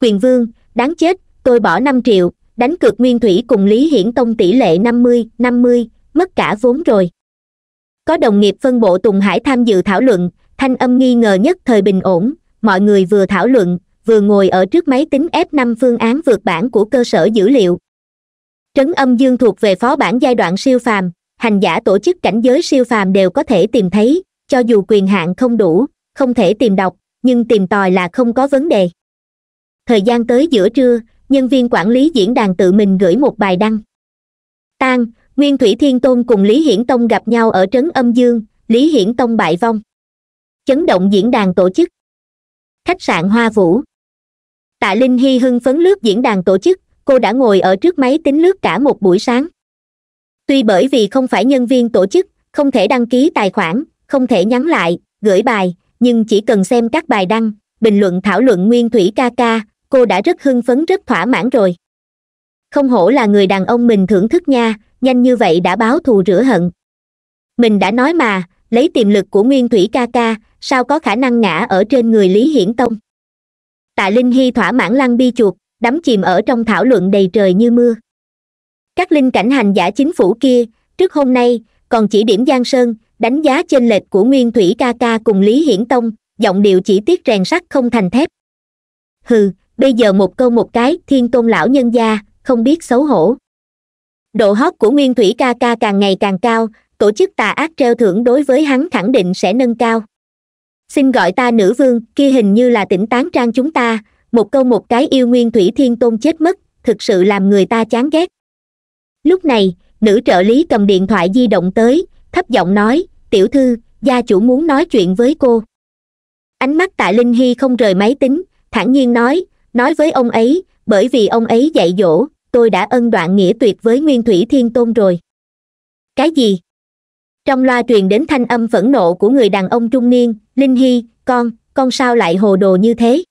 quyền vương đáng chết tôi bỏ năm triệu đánh cược nguyên thủy cùng lý hiển tông tỷ lệ năm mươi năm mươi mất cả vốn rồi có đồng nghiệp phân bộ tùng hải tham dự thảo luận thanh âm nghi ngờ nhất thời bình ổn mọi người vừa thảo luận vừa ngồi ở trước máy tính f 5 phương án vượt bản của cơ sở dữ liệu trấn âm dương thuộc về phó bản giai đoạn siêu phàm hành giả tổ chức cảnh giới siêu phàm đều có thể tìm thấy cho dù quyền hạn không đủ không thể tìm đọc nhưng tìm tòi là không có vấn đề thời gian tới giữa trưa nhân viên quản lý diễn đàn tự mình gửi một bài đăng tan nguyên thủy thiên tôn cùng lý hiển tông gặp nhau ở trấn âm dương lý hiển tông bại vong chấn động diễn đàn tổ chức khách sạn hoa vũ tạ linh hy hưng phấn lướt diễn đàn tổ chức cô đã ngồi ở trước máy tính lướt cả một buổi sáng tuy bởi vì không phải nhân viên tổ chức không thể đăng ký tài khoản không thể nhắn lại gửi bài nhưng chỉ cần xem các bài đăng bình luận thảo luận nguyên thủy ca ca cô đã rất hưng phấn rất thỏa mãn rồi không hổ là người đàn ông mình thưởng thức nha nhanh như vậy đã báo thù rửa hận mình đã nói mà lấy tiềm lực của nguyên thủy ca ca sao có khả năng ngã ở trên người lý hiển tông tạ linh hy thỏa mãn lăng bi chuột đắm chìm ở trong thảo luận đầy trời như mưa các linh cảnh hành giả chính phủ kia trước hôm nay còn chỉ điểm giang sơn đánh giá chênh lệch của nguyên thủy ca ca cùng lý hiển tông giọng điệu chỉ tiết rèn sắt không thành thép hừ bây giờ một câu một cái thiên tôn lão nhân gia không biết xấu hổ độ hot của nguyên thủy ca ca càng ngày càng cao tổ chức tà ác treo thưởng đối với hắn khẳng định sẽ nâng cao xin gọi ta nữ vương kia hình như là tỉnh tán trang chúng ta một câu một cái yêu nguyên thủy thiên tôn chết mất thực sự làm người ta chán ghét lúc này nữ trợ lý cầm điện thoại di động tới thấp giọng nói tiểu thư gia chủ muốn nói chuyện với cô ánh mắt tạ linh hy không rời máy tính thản nhiên nói nói với ông ấy bởi vì ông ấy dạy dỗ tôi đã ân đoạn nghĩa tuyệt với nguyên thủy thiên tôn rồi cái gì trong loa truyền đến thanh âm phẫn nộ của người đàn ông trung niên linh hy con con sao lại hồ đồ như thế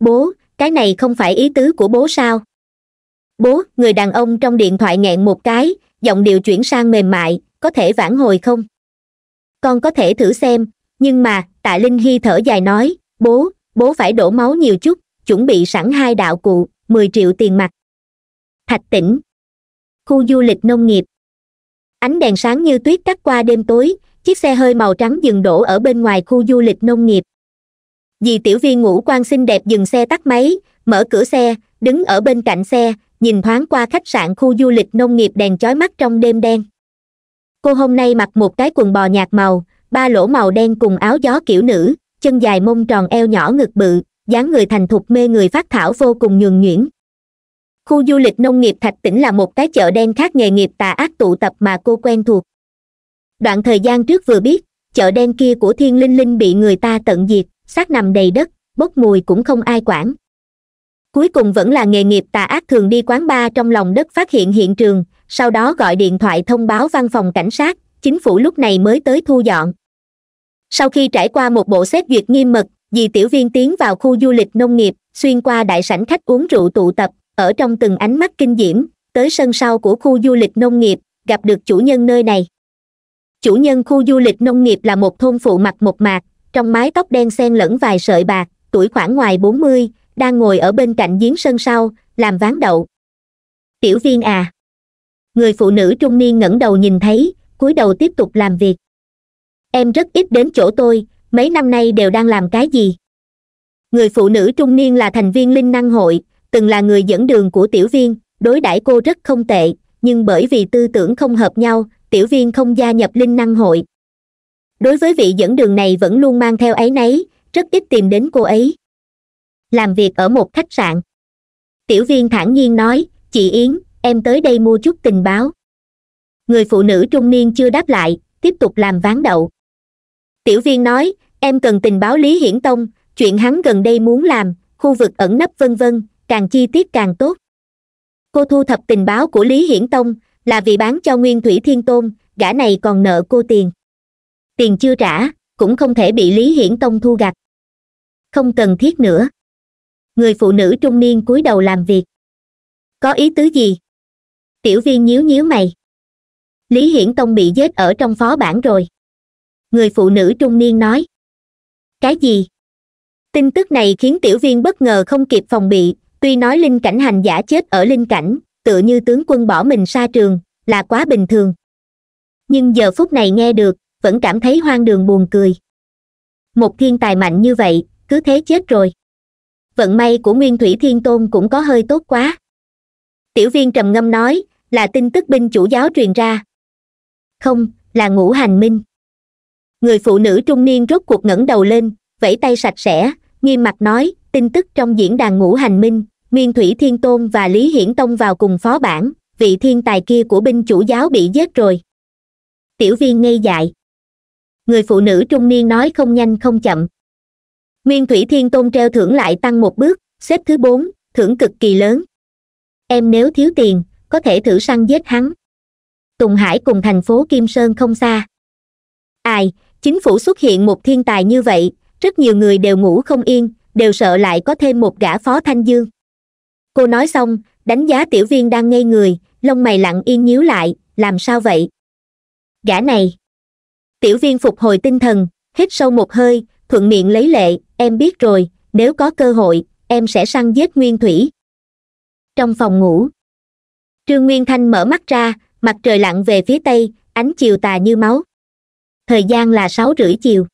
bố cái này không phải ý tứ của bố sao bố người đàn ông trong điện thoại nghẹn một cái giọng điệu chuyển sang mềm mại có thể vãn hồi không con có thể thử xem nhưng mà tạ linh hy thở dài nói bố bố phải đổ máu nhiều chút chuẩn bị sẵn hai đạo cụ mười triệu tiền mặt thạch tỉnh khu du lịch nông nghiệp ánh đèn sáng như tuyết cắt qua đêm tối chiếc xe hơi màu trắng dừng đổ ở bên ngoài khu du lịch nông nghiệp dì tiểu viên ngũ quan xinh đẹp dừng xe tắt máy mở cửa xe đứng ở bên cạnh xe nhìn thoáng qua khách sạn khu du lịch nông nghiệp đèn chói mắt trong đêm đen cô hôm nay mặc một cái quần bò nhạt màu ba lỗ màu đen cùng áo gió kiểu nữ chân dài mông tròn eo nhỏ ngực bự dáng người thành thục mê người phát thảo vô cùng nhường nhuyễn khu du lịch nông nghiệp thạch tỉnh là một cái chợ đen khác nghề nghiệp tà ác tụ tập mà cô quen thuộc đoạn thời gian trước vừa biết chợ đen kia của thiên linh linh bị người ta tận diệt xác nằm đầy đất bốc mùi cũng không ai quản cuối cùng vẫn là nghề nghiệp tà ác thường đi quán bar trong lòng đất phát hiện hiện trường sau đó gọi điện thoại thông báo văn phòng cảnh sát chính phủ lúc này mới tới thu dọn sau khi trải qua một bộ xét duyệt nghiêm mật dì tiểu viên tiến vào khu du lịch nông nghiệp xuyên qua đại sảnh khách uống rượu tụ tập ở trong từng ánh mắt kinh diễm tới sân sau của khu du lịch nông nghiệp gặp được chủ nhân nơi này chủ nhân khu du lịch nông nghiệp là một thôn phụ mặt một mạc trong mái tóc đen xen lẫn vài sợi bạc tuổi khoảng ngoài bốn mươi đang ngồi ở bên cạnh giếng sân sau làm ván đậu tiểu viên à người phụ nữ trung niên ngẩng đầu nhìn thấy cúi đầu tiếp tục làm việc em rất ít đến chỗ tôi mấy năm nay đều đang làm cái gì người phụ nữ trung niên là thành viên linh năng hội từng là người dẫn đường của tiểu viên đối đãi cô rất không tệ nhưng bởi vì tư tưởng không hợp nhau tiểu viên không gia nhập linh năng hội đối với vị dẫn đường này vẫn luôn mang theo ấy nấy rất ít tìm đến cô ấy làm việc ở một khách sạn tiểu viên thản nhiên nói chị yến em tới đây mua chút tình báo người phụ nữ trung niên chưa đáp lại tiếp tục làm ván đậu tiểu viên nói em cần tình báo lý hiển tông chuyện hắn gần đây muốn làm khu vực ẩn nấp vân vân càng chi tiết càng tốt cô thu thập tình báo của lý hiển tông là vì bán cho nguyên thủy thiên tôn gã này còn nợ cô tiền tiền chưa trả cũng không thể bị lý hiển tông thu gặt không cần thiết nữa người phụ nữ trung niên cúi đầu làm việc có ý tứ gì tiểu viên nhíu nhíu mày lý hiển tông bị giết ở trong phó bản rồi người phụ nữ trung niên nói cái gì tin tức này khiến tiểu viên bất ngờ không kịp phòng bị tuy nói linh cảnh hành giả chết ở linh cảnh tựa như tướng quân bỏ mình xa trường là quá bình thường nhưng giờ phút này nghe được vẫn cảm thấy hoang đường buồn cười một thiên tài mạnh như vậy cứ thế chết rồi vận may của nguyên thủy thiên tôn cũng có hơi tốt quá tiểu viên trầm ngâm nói là tin tức binh chủ giáo truyền ra không là ngũ hành minh người phụ nữ trung niên rốt cuộc ngẩng đầu lên vẫy tay sạch sẽ nghiêm mặt nói tin tức trong diễn đàn ngũ hành minh nguyên thủy thiên tôn và lý hiển tông vào cùng phó bản vị thiên tài kia của binh chủ giáo bị giết rồi tiểu viên ngây dại người phụ nữ trung niên nói không nhanh không chậm nguyên thủy thiên tôn treo thưởng lại tăng một bước xếp thứ bốn thưởng cực kỳ lớn em nếu thiếu tiền có thể thử săn giết hắn tùng hải cùng thành phố kim sơn không xa ai chính phủ xuất hiện một thiên tài như vậy rất nhiều người đều ngủ không yên đều sợ lại có thêm một gã phó thanh dương cô nói xong đánh giá tiểu viên đang ngây người lông mày lặng yên nhíu lại làm sao vậy gã này tiểu viên phục hồi tinh thần hít sâu một hơi thuận miệng lấy lệ em biết rồi nếu có cơ hội em sẽ săn giết nguyên thủy trong phòng ngủ trương nguyên thanh mở mắt ra mặt trời lặn về phía tây ánh chiều tà như máu thời gian là sáu rưỡi chiều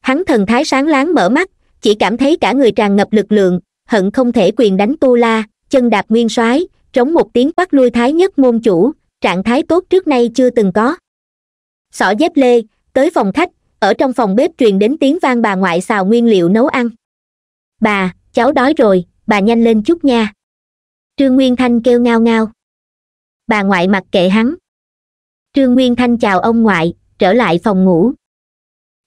hắn thần thái sáng láng mở mắt chỉ cảm thấy cả người tràn ngập lực lượng hận không thể quyền đánh tu la chân đạp nguyên soái trống một tiếng quát lui thái nhất môn chủ trạng thái tốt trước nay chưa từng có xỏ dép lê tới phòng khách ở trong phòng bếp truyền đến tiếng vang bà ngoại xào nguyên liệu nấu ăn bà cháu đói rồi bà nhanh lên chút nha trương nguyên thanh kêu ngao ngao bà ngoại mặc kệ hắn trương nguyên thanh chào ông ngoại trở lại phòng ngủ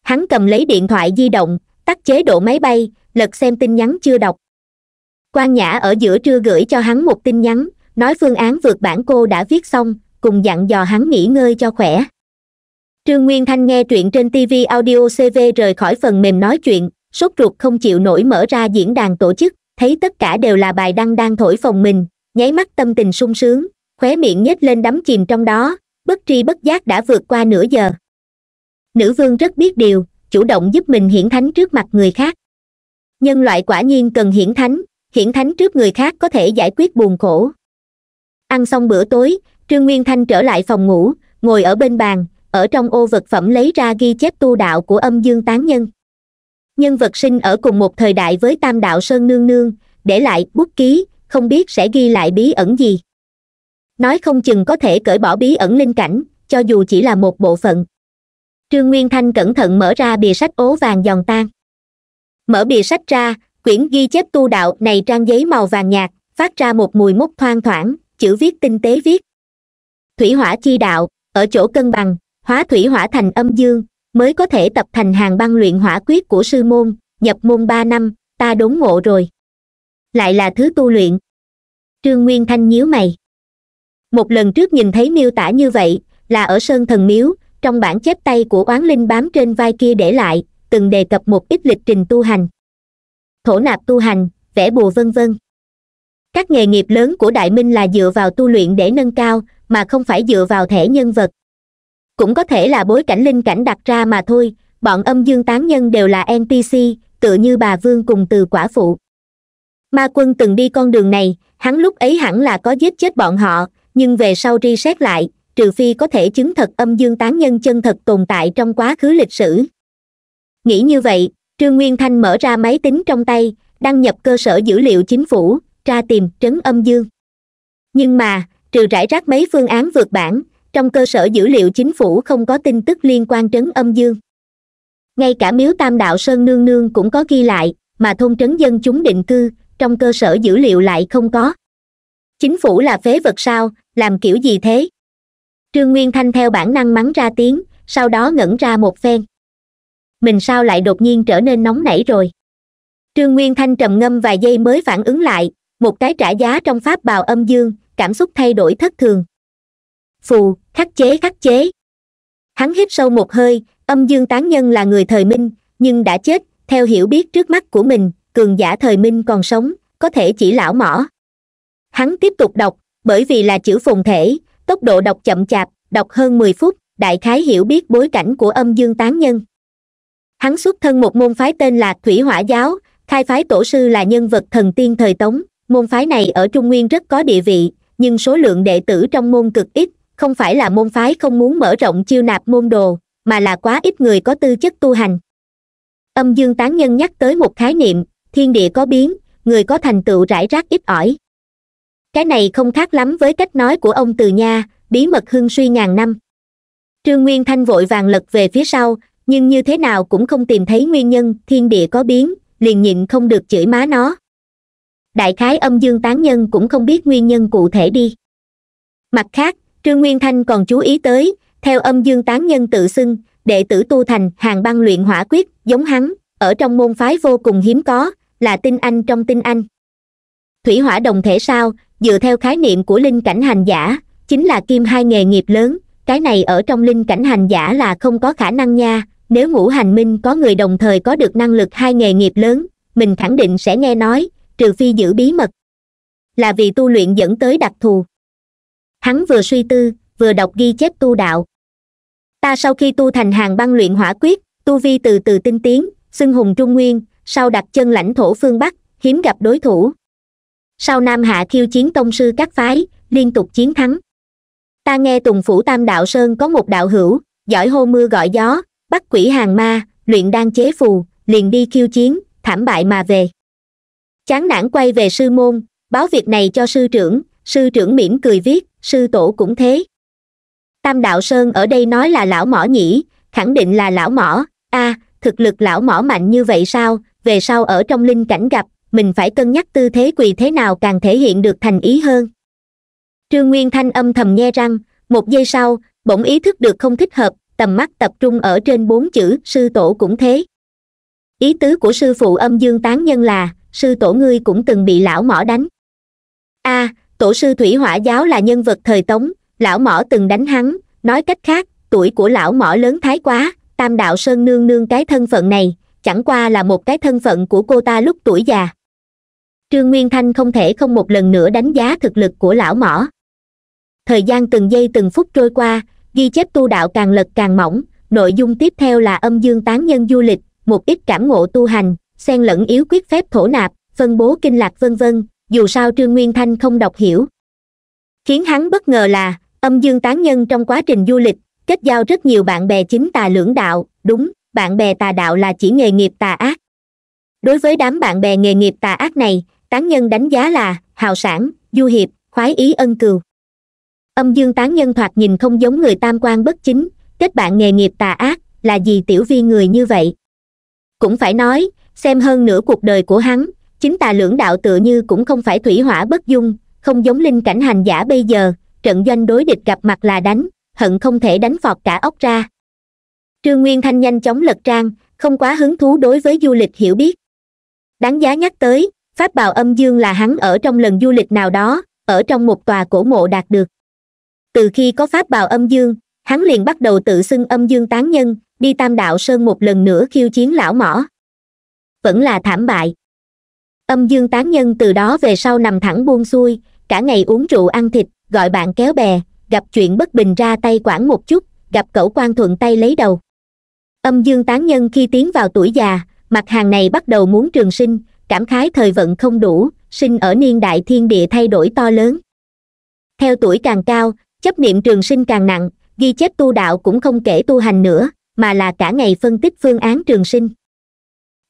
hắn cầm lấy điện thoại di động tắt chế độ máy bay lật xem tin nhắn chưa đọc quan nhã ở giữa trưa gửi cho hắn một tin nhắn nói phương án vượt bản cô đã viết xong cùng dặn dò hắn nghỉ ngơi cho khỏe trương nguyên thanh nghe truyện trên tv audio cv rời khỏi phần mềm nói chuyện sốt ruột không chịu nổi mở ra diễn đàn tổ chức thấy tất cả đều là bài đăng đang thổi phồng mình nháy mắt tâm tình sung sướng khóe miệng nhếch lên đắm chìm trong đó bất tri bất giác đã vượt qua nửa giờ nữ vương rất biết điều chủ động giúp mình hiển thánh trước mặt người khác nhân loại quả nhiên cần hiển thánh hiển thánh trước người khác có thể giải quyết buồn khổ ăn xong bữa tối trương nguyên thanh trở lại phòng ngủ ngồi ở bên bàn ở trong ô vật phẩm lấy ra ghi chép tu đạo của âm dương tán nhân nhân vật sinh ở cùng một thời đại với tam đạo sơn nương nương để lại bút ký không biết sẽ ghi lại bí ẩn gì nói không chừng có thể cởi bỏ bí ẩn linh cảnh cho dù chỉ là một bộ phận trương nguyên thanh cẩn thận mở ra bìa sách ố vàng giòn tan mở bìa sách ra quyển ghi chép tu đạo này trang giấy màu vàng nhạt phát ra một mùi mốc thoang thoảng chữ viết tinh tế viết thủy hỏa chi đạo ở chỗ cân bằng hóa thủy hỏa thành âm dương mới có thể tập thành hàng băng luyện hỏa quyết của sư môn nhập môn ba năm ta đốn ngộ rồi lại là thứ tu luyện trương nguyên thanh nhíu mày một lần trước nhìn thấy miêu tả như vậy là ở sơn thần miếu trong bản chép tay của oán linh bám trên vai kia để lại từng đề cập một ít lịch trình tu hành thổ nạp tu hành vẽ bùa vân vân các nghề nghiệp lớn của đại minh là dựa vào tu luyện để nâng cao mà không phải dựa vào thể nhân vật cũng có thể là bối cảnh linh cảnh đặt ra mà thôi bọn âm dương tán nhân đều là npc tựa như bà vương cùng từ quả phụ ma quân từng đi con đường này hắn lúc ấy hẳn là có giết chết bọn họ nhưng về sau tri xét lại trừ phi có thể chứng thật âm dương tán nhân chân thật tồn tại trong quá khứ lịch sử nghĩ như vậy trương nguyên thanh mở ra máy tính trong tay đăng nhập cơ sở dữ liệu chính phủ tra tìm trấn âm dương nhưng mà trừ rải rác mấy phương án vượt bản trong cơ sở dữ liệu chính phủ không có tin tức liên quan trấn âm dương ngay cả miếu tam đạo sơn nương nương cũng có ghi lại mà thôn trấn dân chúng định cư trong cơ sở dữ liệu lại không có chính phủ là phế vật sao làm kiểu gì thế trương nguyên thanh theo bản năng mắng ra tiếng sau đó ngẩn ra một phen mình sao lại đột nhiên trở nên nóng nảy rồi trương nguyên thanh trầm ngâm vài giây mới phản ứng lại một cái trả giá trong pháp bào âm dương cảm xúc thay đổi thất thường phù khắc chế khắc chế hắn hít sâu một hơi âm dương tán nhân là người thời minh nhưng đã chết theo hiểu biết trước mắt của mình cường giả thời minh còn sống có thể chỉ lão mỏ hắn tiếp tục đọc bởi vì là chữ phồn thể tốc độ đọc chậm chạp đọc hơn mười phút đại khái hiểu biết bối cảnh của âm dương tán nhân hắn xuất thân một môn phái tên là thủy hỏa giáo khai phái tổ sư là nhân vật thần tiên thời tống môn phái này ở trung nguyên rất có địa vị nhưng số lượng đệ tử trong môn cực ít không phải là môn phái không muốn mở rộng chiêu nạp môn đồ mà là quá ít người có tư chất tu hành âm dương tán nhân nhắc tới một khái niệm thiên địa có biến người có thành tựu rải rác ít ỏi cái này không khác lắm với cách nói của ông từ nha bí mật hưng suy ngàn năm trương nguyên thanh vội vàng lật về phía sau nhưng như thế nào cũng không tìm thấy nguyên nhân thiên địa có biến liền nhịn không được chửi má nó đại khái âm dương tán nhân cũng không biết nguyên nhân cụ thể đi mặt khác trương nguyên thanh còn chú ý tới theo âm dương tán nhân tự xưng đệ tử tu thành hàng băng luyện hỏa quyết giống hắn ở trong môn phái vô cùng hiếm có là tinh anh trong tinh anh thủy hỏa đồng thể sao dựa theo khái niệm của linh cảnh hành giả chính là kim hai nghề nghiệp lớn cái này ở trong linh cảnh hành giả là không có khả năng nha nếu ngũ hành minh có người đồng thời có được năng lực hai nghề nghiệp lớn mình khẳng định sẽ nghe nói trừ phi giữ bí mật là vì tu luyện dẫn tới đặc thù hắn vừa suy tư vừa đọc ghi chép tu đạo ta sau khi tu thành hàng băng luyện hỏa quyết tu vi từ từ tinh tiến xưng hùng trung nguyên sau đặt chân lãnh thổ phương bắc hiếm gặp đối thủ sau nam hạ khiêu chiến tông sư các phái liên tục chiến thắng ta nghe tùng phủ tam đạo sơn có một đạo hữu giỏi hô mưa gọi gió bắt quỷ hàng ma luyện đan chế phù liền đi khiêu chiến thảm bại mà về chán nản quay về sư môn báo việc này cho sư trưởng sư trưởng mỉm cười viết sư tổ cũng thế tam đạo sơn ở đây nói là lão mỏ nhỉ khẳng định là lão mỏ a à, thực lực lão mỏ mạnh như vậy sao về sau ở trong linh cảnh gặp mình phải cân nhắc tư thế quỳ thế nào càng thể hiện được thành ý hơn trương nguyên thanh âm thầm nghe răng một giây sau bỗng ý thức được không thích hợp tầm mắt tập trung ở trên bốn chữ sư tổ cũng thế ý tứ của sư phụ âm dương tán nhân là sư tổ ngươi cũng từng bị lão mỏ đánh a à, tổ sư thủy hỏa giáo là nhân vật thời tống lão mỏ từng đánh hắn nói cách khác tuổi của lão mỏ lớn thái quá tam đạo sơn nương nương cái thân phận này chẳng qua là một cái thân phận của cô ta lúc tuổi già trương nguyên thanh không thể không một lần nữa đánh giá thực lực của lão mỏ thời gian từng giây từng phút trôi qua ghi chép tu đạo càng lật càng mỏng nội dung tiếp theo là âm dương tán nhân du lịch một ít cảm ngộ tu hành xen lẫn yếu quyết phép thổ nạp phân bố kinh lạc vân vân dù sao trương nguyên thanh không đọc hiểu khiến hắn bất ngờ là âm dương tán nhân trong quá trình du lịch kết giao rất nhiều bạn bè chính tà lưỡng đạo đúng bạn bè tà đạo là chỉ nghề nghiệp tà ác đối với đám bạn bè nghề nghiệp tà ác này tán nhân đánh giá là hào sản du hiệp khoái ý ân cừu âm dương tán nhân thoạt nhìn không giống người tam quan bất chính kết bạn nghề nghiệp tà ác là gì tiểu vi người như vậy cũng phải nói xem hơn nửa cuộc đời của hắn chính tà lưỡng đạo tựa như cũng không phải thủy hỏa bất dung không giống linh cảnh hành giả bây giờ trận doanh đối địch gặp mặt là đánh hận không thể đánh phọt cả ốc ra trương nguyên thanh nhanh chóng lật trang không quá hứng thú đối với du lịch hiểu biết đáng giá nhắc tới pháp bào âm dương là hắn ở trong lần du lịch nào đó ở trong một tòa cổ mộ đạt được từ khi có pháp bào âm dương hắn liền bắt đầu tự xưng âm dương tán nhân đi tam đạo sơn một lần nữa khiêu chiến lão mỏ vẫn là thảm bại âm dương tán nhân từ đó về sau nằm thẳng buông xuôi cả ngày uống rượu ăn thịt gọi bạn kéo bè gặp chuyện bất bình ra tay quản một chút gặp cẩu quan thuận tay lấy đầu âm dương tán nhân khi tiến vào tuổi già mặt hàng này bắt đầu muốn trường sinh cảm khái thời vận không đủ sinh ở niên đại thiên địa thay đổi to lớn theo tuổi càng cao chấp niệm trường sinh càng nặng ghi chép tu đạo cũng không kể tu hành nữa mà là cả ngày phân tích phương án trường sinh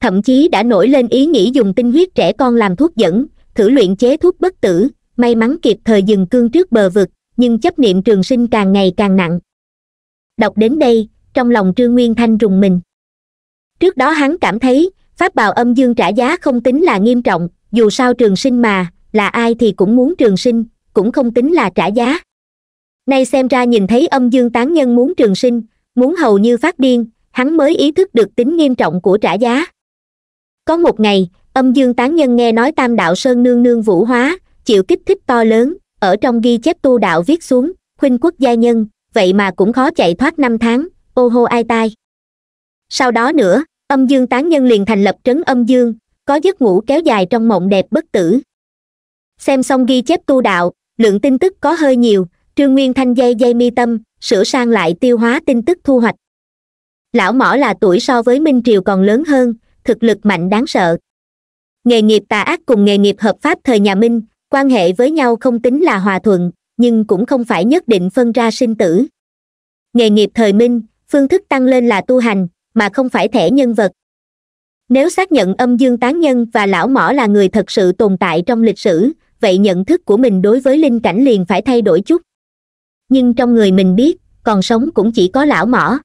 thậm chí đã nổi lên ý nghĩ dùng tinh huyết trẻ con làm thuốc dẫn thử luyện chế thuốc bất tử may mắn kịp thời dừng cương trước bờ vực nhưng chấp niệm trường sinh càng ngày càng nặng đọc đến đây trong lòng trương nguyên thanh rùng mình trước đó hắn cảm thấy pháp bào âm dương trả giá không tính là nghiêm trọng dù sao trường sinh mà là ai thì cũng muốn trường sinh cũng không tính là trả giá nay xem ra nhìn thấy âm dương tán nhân muốn trường sinh muốn hầu như phát điên hắn mới ý thức được tính nghiêm trọng của trả giá có một ngày âm dương tán nhân nghe nói tam đạo sơn nương nương vũ hóa chịu kích thích to lớn ở trong ghi chép tu đạo viết xuống khuynh quốc gia nhân vậy mà cũng khó chạy thoát năm tháng ô hô ai tai sau đó nữa âm dương tán nhân liền thành lập trấn âm dương có giấc ngủ kéo dài trong mộng đẹp bất tử xem xong ghi chép tu đạo lượng tin tức có hơi nhiều trương nguyên thanh dây dây mi tâm sửa sang lại tiêu hóa tin tức thu hoạch lão mỏ là tuổi so với minh triều còn lớn hơn thực lực mạnh đáng sợ nghề nghiệp tà ác cùng nghề nghiệp hợp pháp thời nhà minh quan hệ với nhau không tính là hòa thuận nhưng cũng không phải nhất định phân ra sinh tử nghề nghiệp thời minh phương thức tăng lên là tu hành mà không phải thẻ nhân vật nếu xác nhận âm dương tán nhân và lão mỏ là người thật sự tồn tại trong lịch sử vậy nhận thức của mình đối với linh cảnh liền phải thay đổi chút nhưng trong người mình biết còn sống cũng chỉ có lão mỏ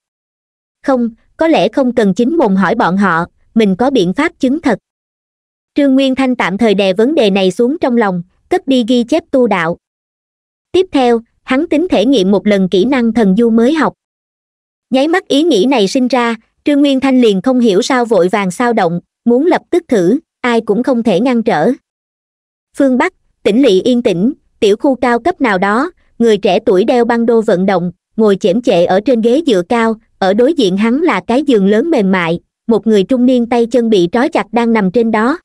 không có lẽ không cần chính mồm hỏi bọn họ mình có biện pháp chứng thật trương nguyên thanh tạm thời đè vấn đề này xuống trong lòng cất đi ghi chép tu đạo tiếp theo hắn tính thể nghiệm một lần kỹ năng thần du mới học nháy mắt ý nghĩ này sinh ra trương nguyên thanh liền không hiểu sao vội vàng sao động muốn lập tức thử ai cũng không thể ngăn trở phương bắc tỉnh lỵ yên tĩnh tiểu khu cao cấp nào đó người trẻ tuổi đeo băng đô vận động ngồi chễm chệ ở trên ghế dựa cao ở đối diện hắn là cái giường lớn mềm mại một người trung niên tay chân bị trói chặt đang nằm trên đó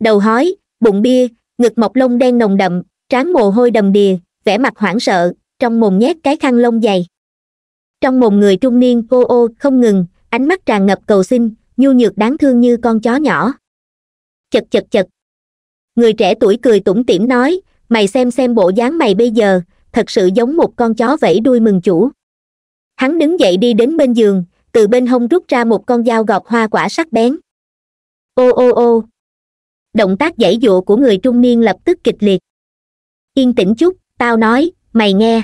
đầu hói bụng bia ngực mọc lông đen nồng đậm trán mồ hôi đầm đìa vẻ mặt hoảng sợ trong mồm nhét cái khăn lông dày trong mồm người trung niên cô ô không ngừng ánh mắt tràn ngập cầu xin nhu nhược đáng thương như con chó nhỏ chật chật chật người trẻ tuổi cười tủm tỉm nói mày xem xem bộ dáng mày bây giờ thật sự giống một con chó vẫy đuôi mừng chủ hắn đứng dậy đi đến bên giường từ bên hông rút ra một con dao gọt hoa quả sắc bén ô ô ô động tác giãy dụa của người trung niên lập tức kịch liệt yên tĩnh chút tao nói mày nghe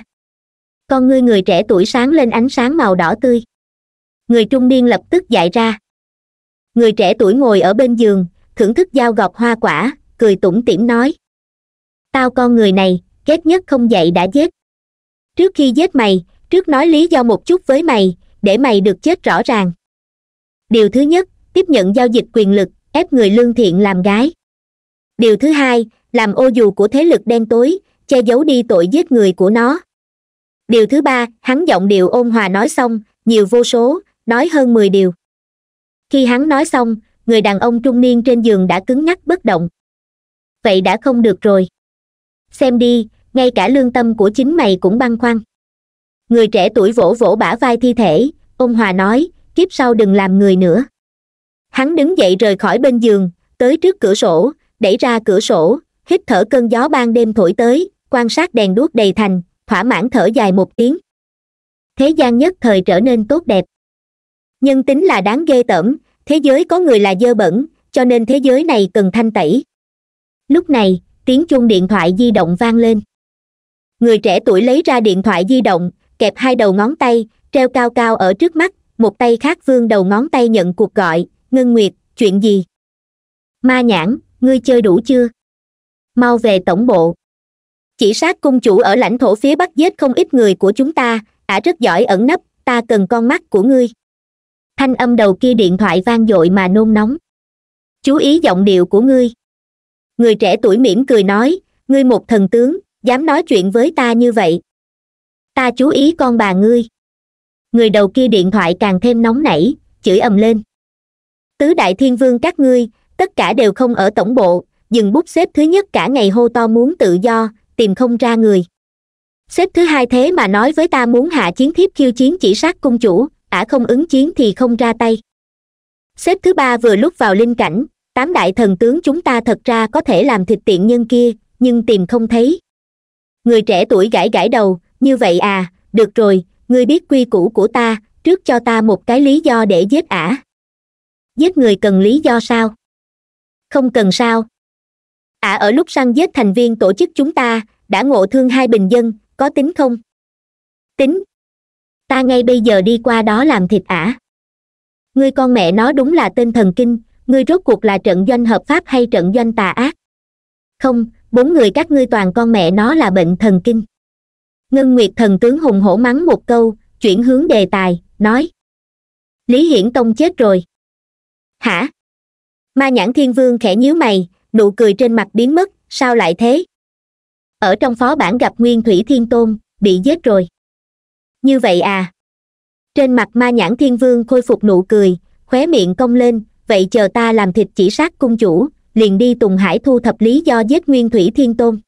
con ngươi người trẻ tuổi sáng lên ánh sáng màu đỏ tươi người trung niên lập tức dạy ra người trẻ tuổi ngồi ở bên giường thưởng thức dao gọt hoa quả cười tủm tỉm nói tao con người này ghét nhất không dạy đã giết trước khi giết mày trước nói lý do một chút với mày để mày được chết rõ ràng điều thứ nhất tiếp nhận giao dịch quyền lực ép người lương thiện làm gái điều thứ hai làm ô dù của thế lực đen tối che giấu đi tội giết người của nó điều thứ ba hắn giọng điệu ôn hòa nói xong nhiều vô số nói hơn mười điều khi hắn nói xong người đàn ông trung niên trên giường đã cứng nhắc bất động vậy đã không được rồi xem đi ngay cả lương tâm của chính mày cũng băn khoăn người trẻ tuổi vỗ vỗ bả vai thi thể ông hòa nói kiếp sau đừng làm người nữa hắn đứng dậy rời khỏi bên giường tới trước cửa sổ đẩy ra cửa sổ hít thở cơn gió ban đêm thổi tới quan sát đèn đuốc đầy thành thỏa mãn thở dài một tiếng thế gian nhất thời trở nên tốt đẹp nhân tính là đáng ghê tởm thế giới có người là dơ bẩn cho nên thế giới này cần thanh tẩy lúc này tiếng chuông điện thoại di động vang lên người trẻ tuổi lấy ra điện thoại di động kẹp hai đầu ngón tay treo cao cao ở trước mắt một tay khác vương đầu ngón tay nhận cuộc gọi ngân nguyệt chuyện gì ma nhãn ngươi chơi đủ chưa mau về tổng bộ chỉ sát cung chủ ở lãnh thổ phía bắc giết không ít người của chúng ta ả rất giỏi ẩn nấp ta cần con mắt của ngươi thanh âm đầu kia điện thoại vang dội mà nôn nóng chú ý giọng điệu của ngươi người trẻ tuổi mỉm cười nói ngươi một thần tướng dám nói chuyện với ta như vậy ta chú ý con bà ngươi người đầu kia điện thoại càng thêm nóng nảy chửi ầm lên tứ đại thiên vương các ngươi tất cả đều không ở tổng bộ dừng bút xếp thứ nhất cả ngày hô to muốn tự do tìm không ra người xếp thứ hai thế mà nói với ta muốn hạ chiến thiếp khiêu chiến chỉ sát cung chủ ả không ứng chiến thì không ra tay xếp thứ ba vừa lúc vào linh cảnh tám đại thần tướng chúng ta thật ra có thể làm thịt tiện nhân kia nhưng tìm không thấy người trẻ tuổi gãi gãi đầu như vậy à được rồi ngươi biết quy củ của ta trước cho ta một cái lý do để giết ả giết người cần lý do sao không cần sao ả ở lúc săn giết thành viên tổ chức chúng ta đã ngộ thương hai bình dân có tính không tính ta ngay bây giờ đi qua đó làm thịt ả ngươi con mẹ nó đúng là tên thần kinh ngươi rốt cuộc là trận doanh hợp pháp hay trận doanh tà ác không bốn người các ngươi toàn con mẹ nó là bệnh thần kinh ngân nguyệt thần tướng hùng hổ mắng một câu chuyển hướng đề tài nói lý hiển tông chết rồi hả ma nhãn thiên vương khẽ nhíu mày nụ cười trên mặt biến mất sao lại thế ở trong phó bản gặp nguyên thủy thiên tôn bị giết rồi như vậy à trên mặt ma nhãn thiên vương khôi phục nụ cười khóe miệng cong lên vậy chờ ta làm thịt chỉ sát cung chủ liền đi tùng hải thu thập lý do giết nguyên thủy thiên tôn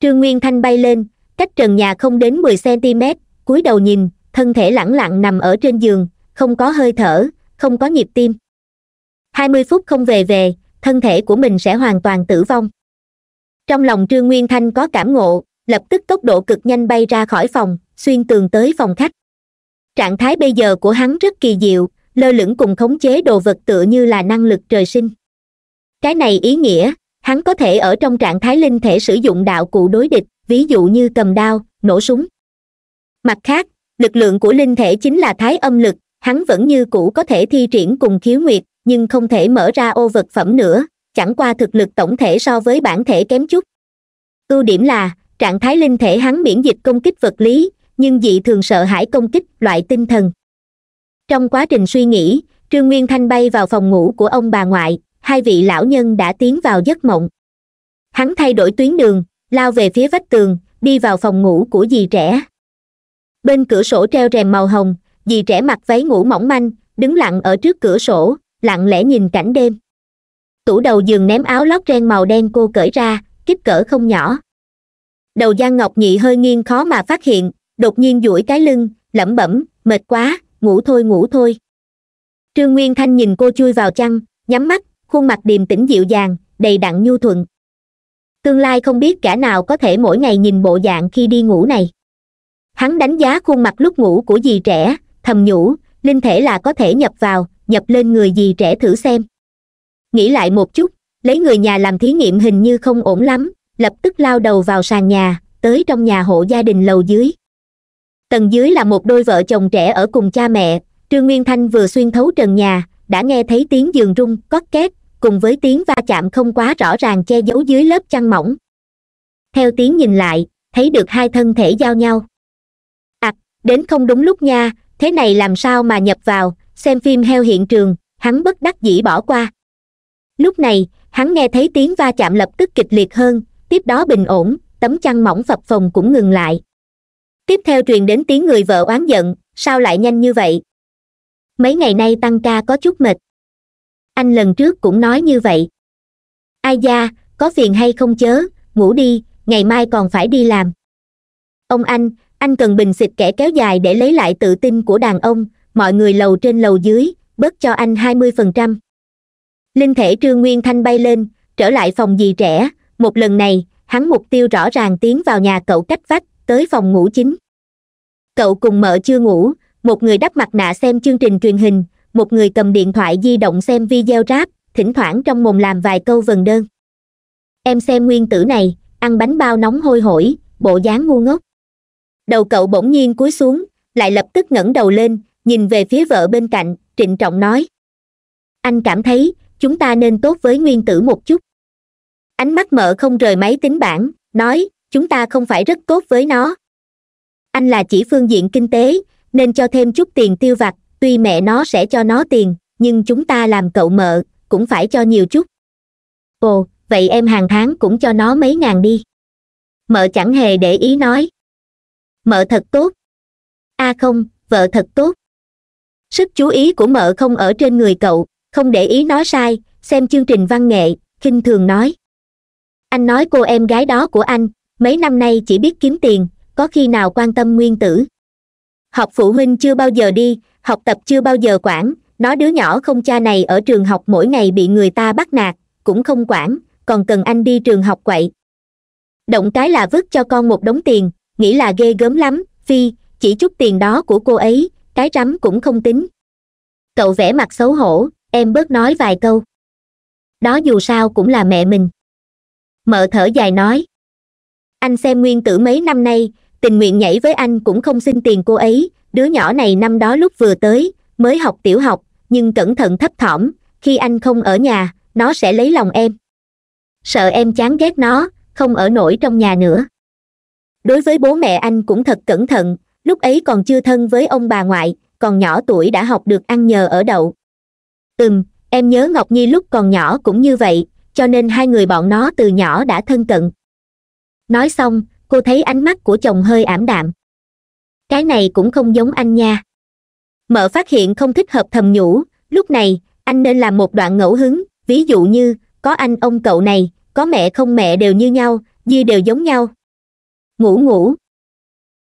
trương nguyên thanh bay lên cách trần nhà không đến mười cm cúi đầu nhìn thân thể lẳng lặng nằm ở trên giường không có hơi thở không có nhịp tim hai mươi phút không về về thân thể của mình sẽ hoàn toàn tử vong trong lòng trương nguyên thanh có cảm ngộ lập tức tốc độ cực nhanh bay ra khỏi phòng xuyên tường tới phòng khách trạng thái bây giờ của hắn rất kỳ diệu lơ lửng cùng khống chế đồ vật tựa như là năng lực trời sinh cái này ý nghĩa hắn có thể ở trong trạng thái linh thể sử dụng đạo cụ đối địch ví dụ như cầm đao nổ súng mặt khác lực lượng của linh thể chính là thái âm lực hắn vẫn như cũ có thể thi triển cùng khiếu nguyệt nhưng không thể mở ra ô vật phẩm nữa chẳng qua thực lực tổng thể so với bản thể kém chút ưu điểm là trạng thái linh thể hắn miễn dịch công kích vật lý nhưng dị thường sợ hãi công kích loại tinh thần trong quá trình suy nghĩ trương nguyên thanh bay vào phòng ngủ của ông bà ngoại hai vị lão nhân đã tiến vào giấc mộng hắn thay đổi tuyến đường lao về phía vách tường đi vào phòng ngủ của dì trẻ bên cửa sổ treo rèm màu hồng dì trẻ mặc váy ngủ mỏng manh đứng lặng ở trước cửa sổ lặng lẽ nhìn cảnh đêm tủ đầu giường ném áo lót ren màu đen cô cởi ra kích cỡ không nhỏ đầu giang ngọc nhị hơi nghiêng khó mà phát hiện đột nhiên duỗi cái lưng lẩm bẩm mệt quá ngủ thôi ngủ thôi trương nguyên thanh nhìn cô chui vào chăn nhắm mắt khuôn mặt điềm tĩnh dịu dàng đầy đặn nhu thuận tương lai không biết kẻ nào có thể mỗi ngày nhìn bộ dạng khi đi ngủ này hắn đánh giá khuôn mặt lúc ngủ của dì trẻ thầm nhủ linh thể là có thể nhập vào nhập lên người dì trẻ thử xem nghĩ lại một chút lấy người nhà làm thí nghiệm hình như không ổn lắm lập tức lao đầu vào sàn nhà tới trong nhà hộ gia đình lầu dưới tầng dưới là một đôi vợ chồng trẻ ở cùng cha mẹ trương nguyên thanh vừa xuyên thấu trần nhà đã nghe thấy tiếng giường rung cót két cùng với tiếng va chạm không quá rõ ràng che giấu dưới lớp chăn mỏng theo tiếng nhìn lại thấy được hai thân thể giao nhau à đến không đúng lúc nha thế này làm sao mà nhập vào xem phim heo hiện trường hắn bất đắc dĩ bỏ qua lúc này hắn nghe thấy tiếng va chạm lập tức kịch liệt hơn tiếp đó bình ổn tấm chăn mỏng phập phồng cũng ngừng lại tiếp theo truyền đến tiếng người vợ oán giận sao lại nhanh như vậy mấy ngày nay tăng ca có chút mệt anh lần trước cũng nói như vậy ai da có phiền hay không chớ ngủ đi ngày mai còn phải đi làm ông anh anh cần bình xịt kẻ kéo dài để lấy lại tự tin của đàn ông mọi người lầu trên lầu dưới bớt cho anh hai mươi phần trăm linh thể trương nguyên thanh bay lên trở lại phòng dì trẻ một lần này hắn mục tiêu rõ ràng tiến vào nhà cậu cách vách tới phòng ngủ chính cậu cùng mợ chưa ngủ một người đắp mặt nạ xem chương trình truyền hình một người cầm điện thoại di động xem video rap thỉnh thoảng trong mồm làm vài câu vần đơn em xem nguyên tử này ăn bánh bao nóng hôi hổi bộ dáng ngu ngốc đầu cậu bỗng nhiên cúi xuống lại lập tức ngẩng đầu lên nhìn về phía vợ bên cạnh trịnh trọng nói anh cảm thấy chúng ta nên tốt với nguyên tử một chút ánh mắt mở không rời máy tính bảng nói chúng ta không phải rất tốt với nó anh là chỉ phương diện kinh tế nên cho thêm chút tiền tiêu vặt tuy mẹ nó sẽ cho nó tiền nhưng chúng ta làm cậu mợ cũng phải cho nhiều chút ồ vậy em hàng tháng cũng cho nó mấy ngàn đi mợ chẳng hề để ý nói mợ thật tốt a à không vợ thật tốt sức chú ý của mợ không ở trên người cậu không để ý nói sai xem chương trình văn nghệ khinh thường nói anh nói cô em gái đó của anh mấy năm nay chỉ biết kiếm tiền có khi nào quan tâm nguyên tử học phụ huynh chưa bao giờ đi học tập chưa bao giờ quản nó đứa nhỏ không cha này ở trường học mỗi ngày bị người ta bắt nạt cũng không quản còn cần anh đi trường học quậy động cái là vứt cho con một đống tiền nghĩ là ghê gớm lắm phi chỉ chút tiền đó của cô ấy cái rắm cũng không tính cậu vẽ mặt xấu hổ em bớt nói vài câu đó dù sao cũng là mẹ mình mợ thở dài nói anh xem nguyên tử mấy năm nay tình nguyện nhảy với anh cũng không xin tiền cô ấy đứa nhỏ này năm đó lúc vừa tới mới học tiểu học nhưng cẩn thận thấp thỏm khi anh không ở nhà nó sẽ lấy lòng em sợ em chán ghét nó không ở nổi trong nhà nữa đối với bố mẹ anh cũng thật cẩn thận lúc ấy còn chưa thân với ông bà ngoại còn nhỏ tuổi đã học được ăn nhờ ở đậu ừm em nhớ ngọc nhi lúc còn nhỏ cũng như vậy cho nên hai người bọn nó từ nhỏ đã thân cận nói xong cô thấy ánh mắt của chồng hơi ảm đạm cái này cũng không giống anh nha mợ phát hiện không thích hợp thầm nhủ lúc này anh nên làm một đoạn ngẫu hứng ví dụ như có anh ông cậu này có mẹ không mẹ đều như nhau di đều giống nhau ngủ ngủ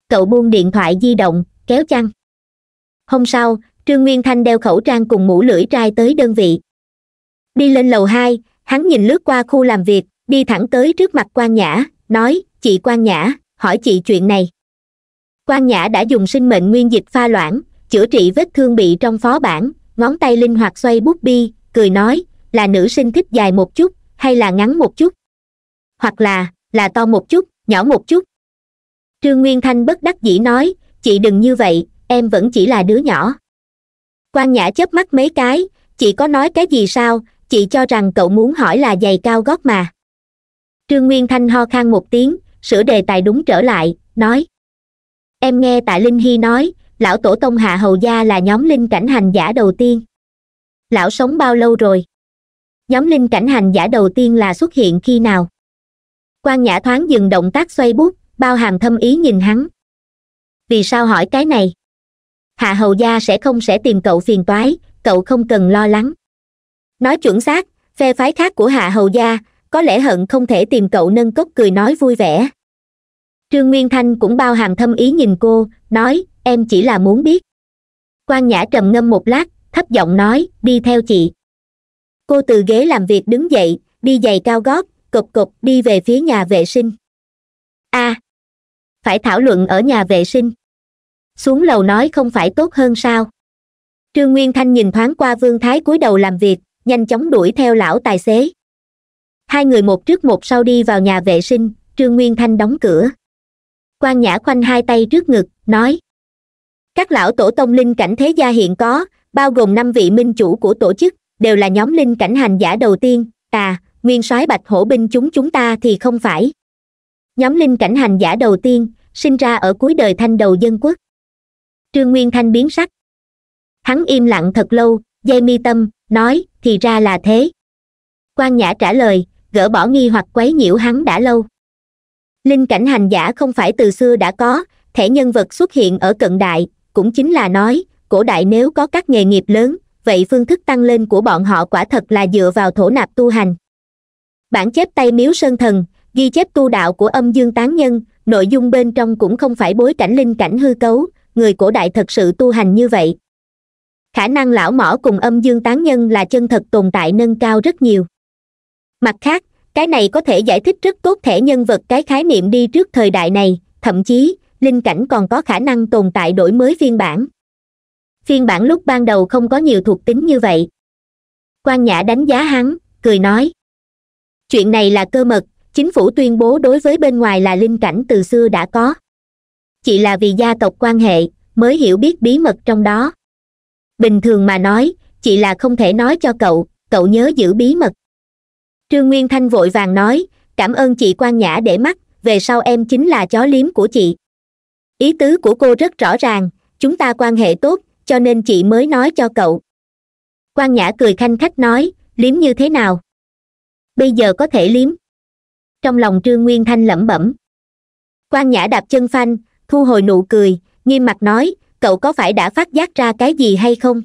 cậu buông điện thoại di động kéo chăn hôm sau trương nguyên thanh đeo khẩu trang cùng mũ lưỡi trai tới đơn vị đi lên lầu hai hắn nhìn lướt qua khu làm việc đi thẳng tới trước mặt quan nhã nói chị quan nhã hỏi chị chuyện này quan nhã đã dùng sinh mệnh nguyên dịch pha loãng chữa trị vết thương bị trong phó bản ngón tay linh hoạt xoay bút bi cười nói là nữ sinh thích dài một chút hay là ngắn một chút hoặc là là to một chút nhỏ một chút trương nguyên thanh bất đắc dĩ nói chị đừng như vậy em vẫn chỉ là đứa nhỏ quan nhã chớp mắt mấy cái chị có nói cái gì sao chị cho rằng cậu muốn hỏi là giày cao gót mà trương nguyên thanh ho khan một tiếng sửa đề tài đúng trở lại nói em nghe tạ linh hy nói lão tổ tông hạ hầu gia là nhóm linh cảnh hành giả đầu tiên lão sống bao lâu rồi nhóm linh cảnh hành giả đầu tiên là xuất hiện khi nào quan nhã thoáng dừng động tác xoay bút bao hàm thâm ý nhìn hắn vì sao hỏi cái này hạ hầu gia sẽ không sẽ tìm cậu phiền toái cậu không cần lo lắng nói chuẩn xác phe phái khác của hạ hầu gia có lẽ hận không thể tìm cậu nâng cốc cười nói vui vẻ trương nguyên thanh cũng bao hàm thâm ý nhìn cô nói em chỉ là muốn biết quan nhã trầm ngâm một lát thấp giọng nói đi theo chị cô từ ghế làm việc đứng dậy đi giày cao gót cộc cộc đi về phía nhà vệ sinh a à, phải thảo luận ở nhà vệ sinh xuống lầu nói không phải tốt hơn sao trương nguyên thanh nhìn thoáng qua vương thái cúi đầu làm việc nhanh chóng đuổi theo lão tài xế hai người một trước một sau đi vào nhà vệ sinh trương nguyên thanh đóng cửa quan nhã khoanh hai tay trước ngực nói các lão tổ tông linh cảnh thế gia hiện có bao gồm năm vị minh chủ của tổ chức đều là nhóm linh cảnh hành giả đầu tiên à nguyên soái bạch hổ binh chúng chúng ta thì không phải nhóm linh cảnh hành giả đầu tiên sinh ra ở cuối đời thanh đầu dân quốc trương nguyên thanh biến sắc hắn im lặng thật lâu dây mi tâm nói thì ra là thế quan nhã trả lời gỡ bỏ nghi hoặc quấy nhiễu hắn đã lâu linh cảnh hành giả không phải từ xưa đã có thể nhân vật xuất hiện ở cận đại cũng chính là nói cổ đại nếu có các nghề nghiệp lớn vậy phương thức tăng lên của bọn họ quả thật là dựa vào thổ nạp tu hành bản chép tay miếu sơn thần ghi chép tu đạo của âm dương tán nhân nội dung bên trong cũng không phải bối cảnh linh cảnh hư cấu người cổ đại thật sự tu hành như vậy khả năng lão mỏ cùng âm dương tán nhân là chân thật tồn tại nâng cao rất nhiều mặt khác cái này có thể giải thích rất tốt thể nhân vật cái khái niệm đi trước thời đại này thậm chí linh cảnh còn có khả năng tồn tại đổi mới phiên bản phiên bản lúc ban đầu không có nhiều thuộc tính như vậy quan nhã đánh giá hắn cười nói chuyện này là cơ mật chính phủ tuyên bố đối với bên ngoài là linh cảnh từ xưa đã có chỉ là vì gia tộc quan hệ mới hiểu biết bí mật trong đó bình thường mà nói chị là không thể nói cho cậu cậu nhớ giữ bí mật trương nguyên thanh vội vàng nói cảm ơn chị quan nhã để mắt về sau em chính là chó liếm của chị ý tứ của cô rất rõ ràng chúng ta quan hệ tốt cho nên chị mới nói cho cậu quan nhã cười khanh khách nói liếm như thế nào bây giờ có thể liếm trong lòng trương nguyên thanh lẩm bẩm quan nhã đạp chân phanh thu hồi nụ cười nghiêm mặt nói cậu có phải đã phát giác ra cái gì hay không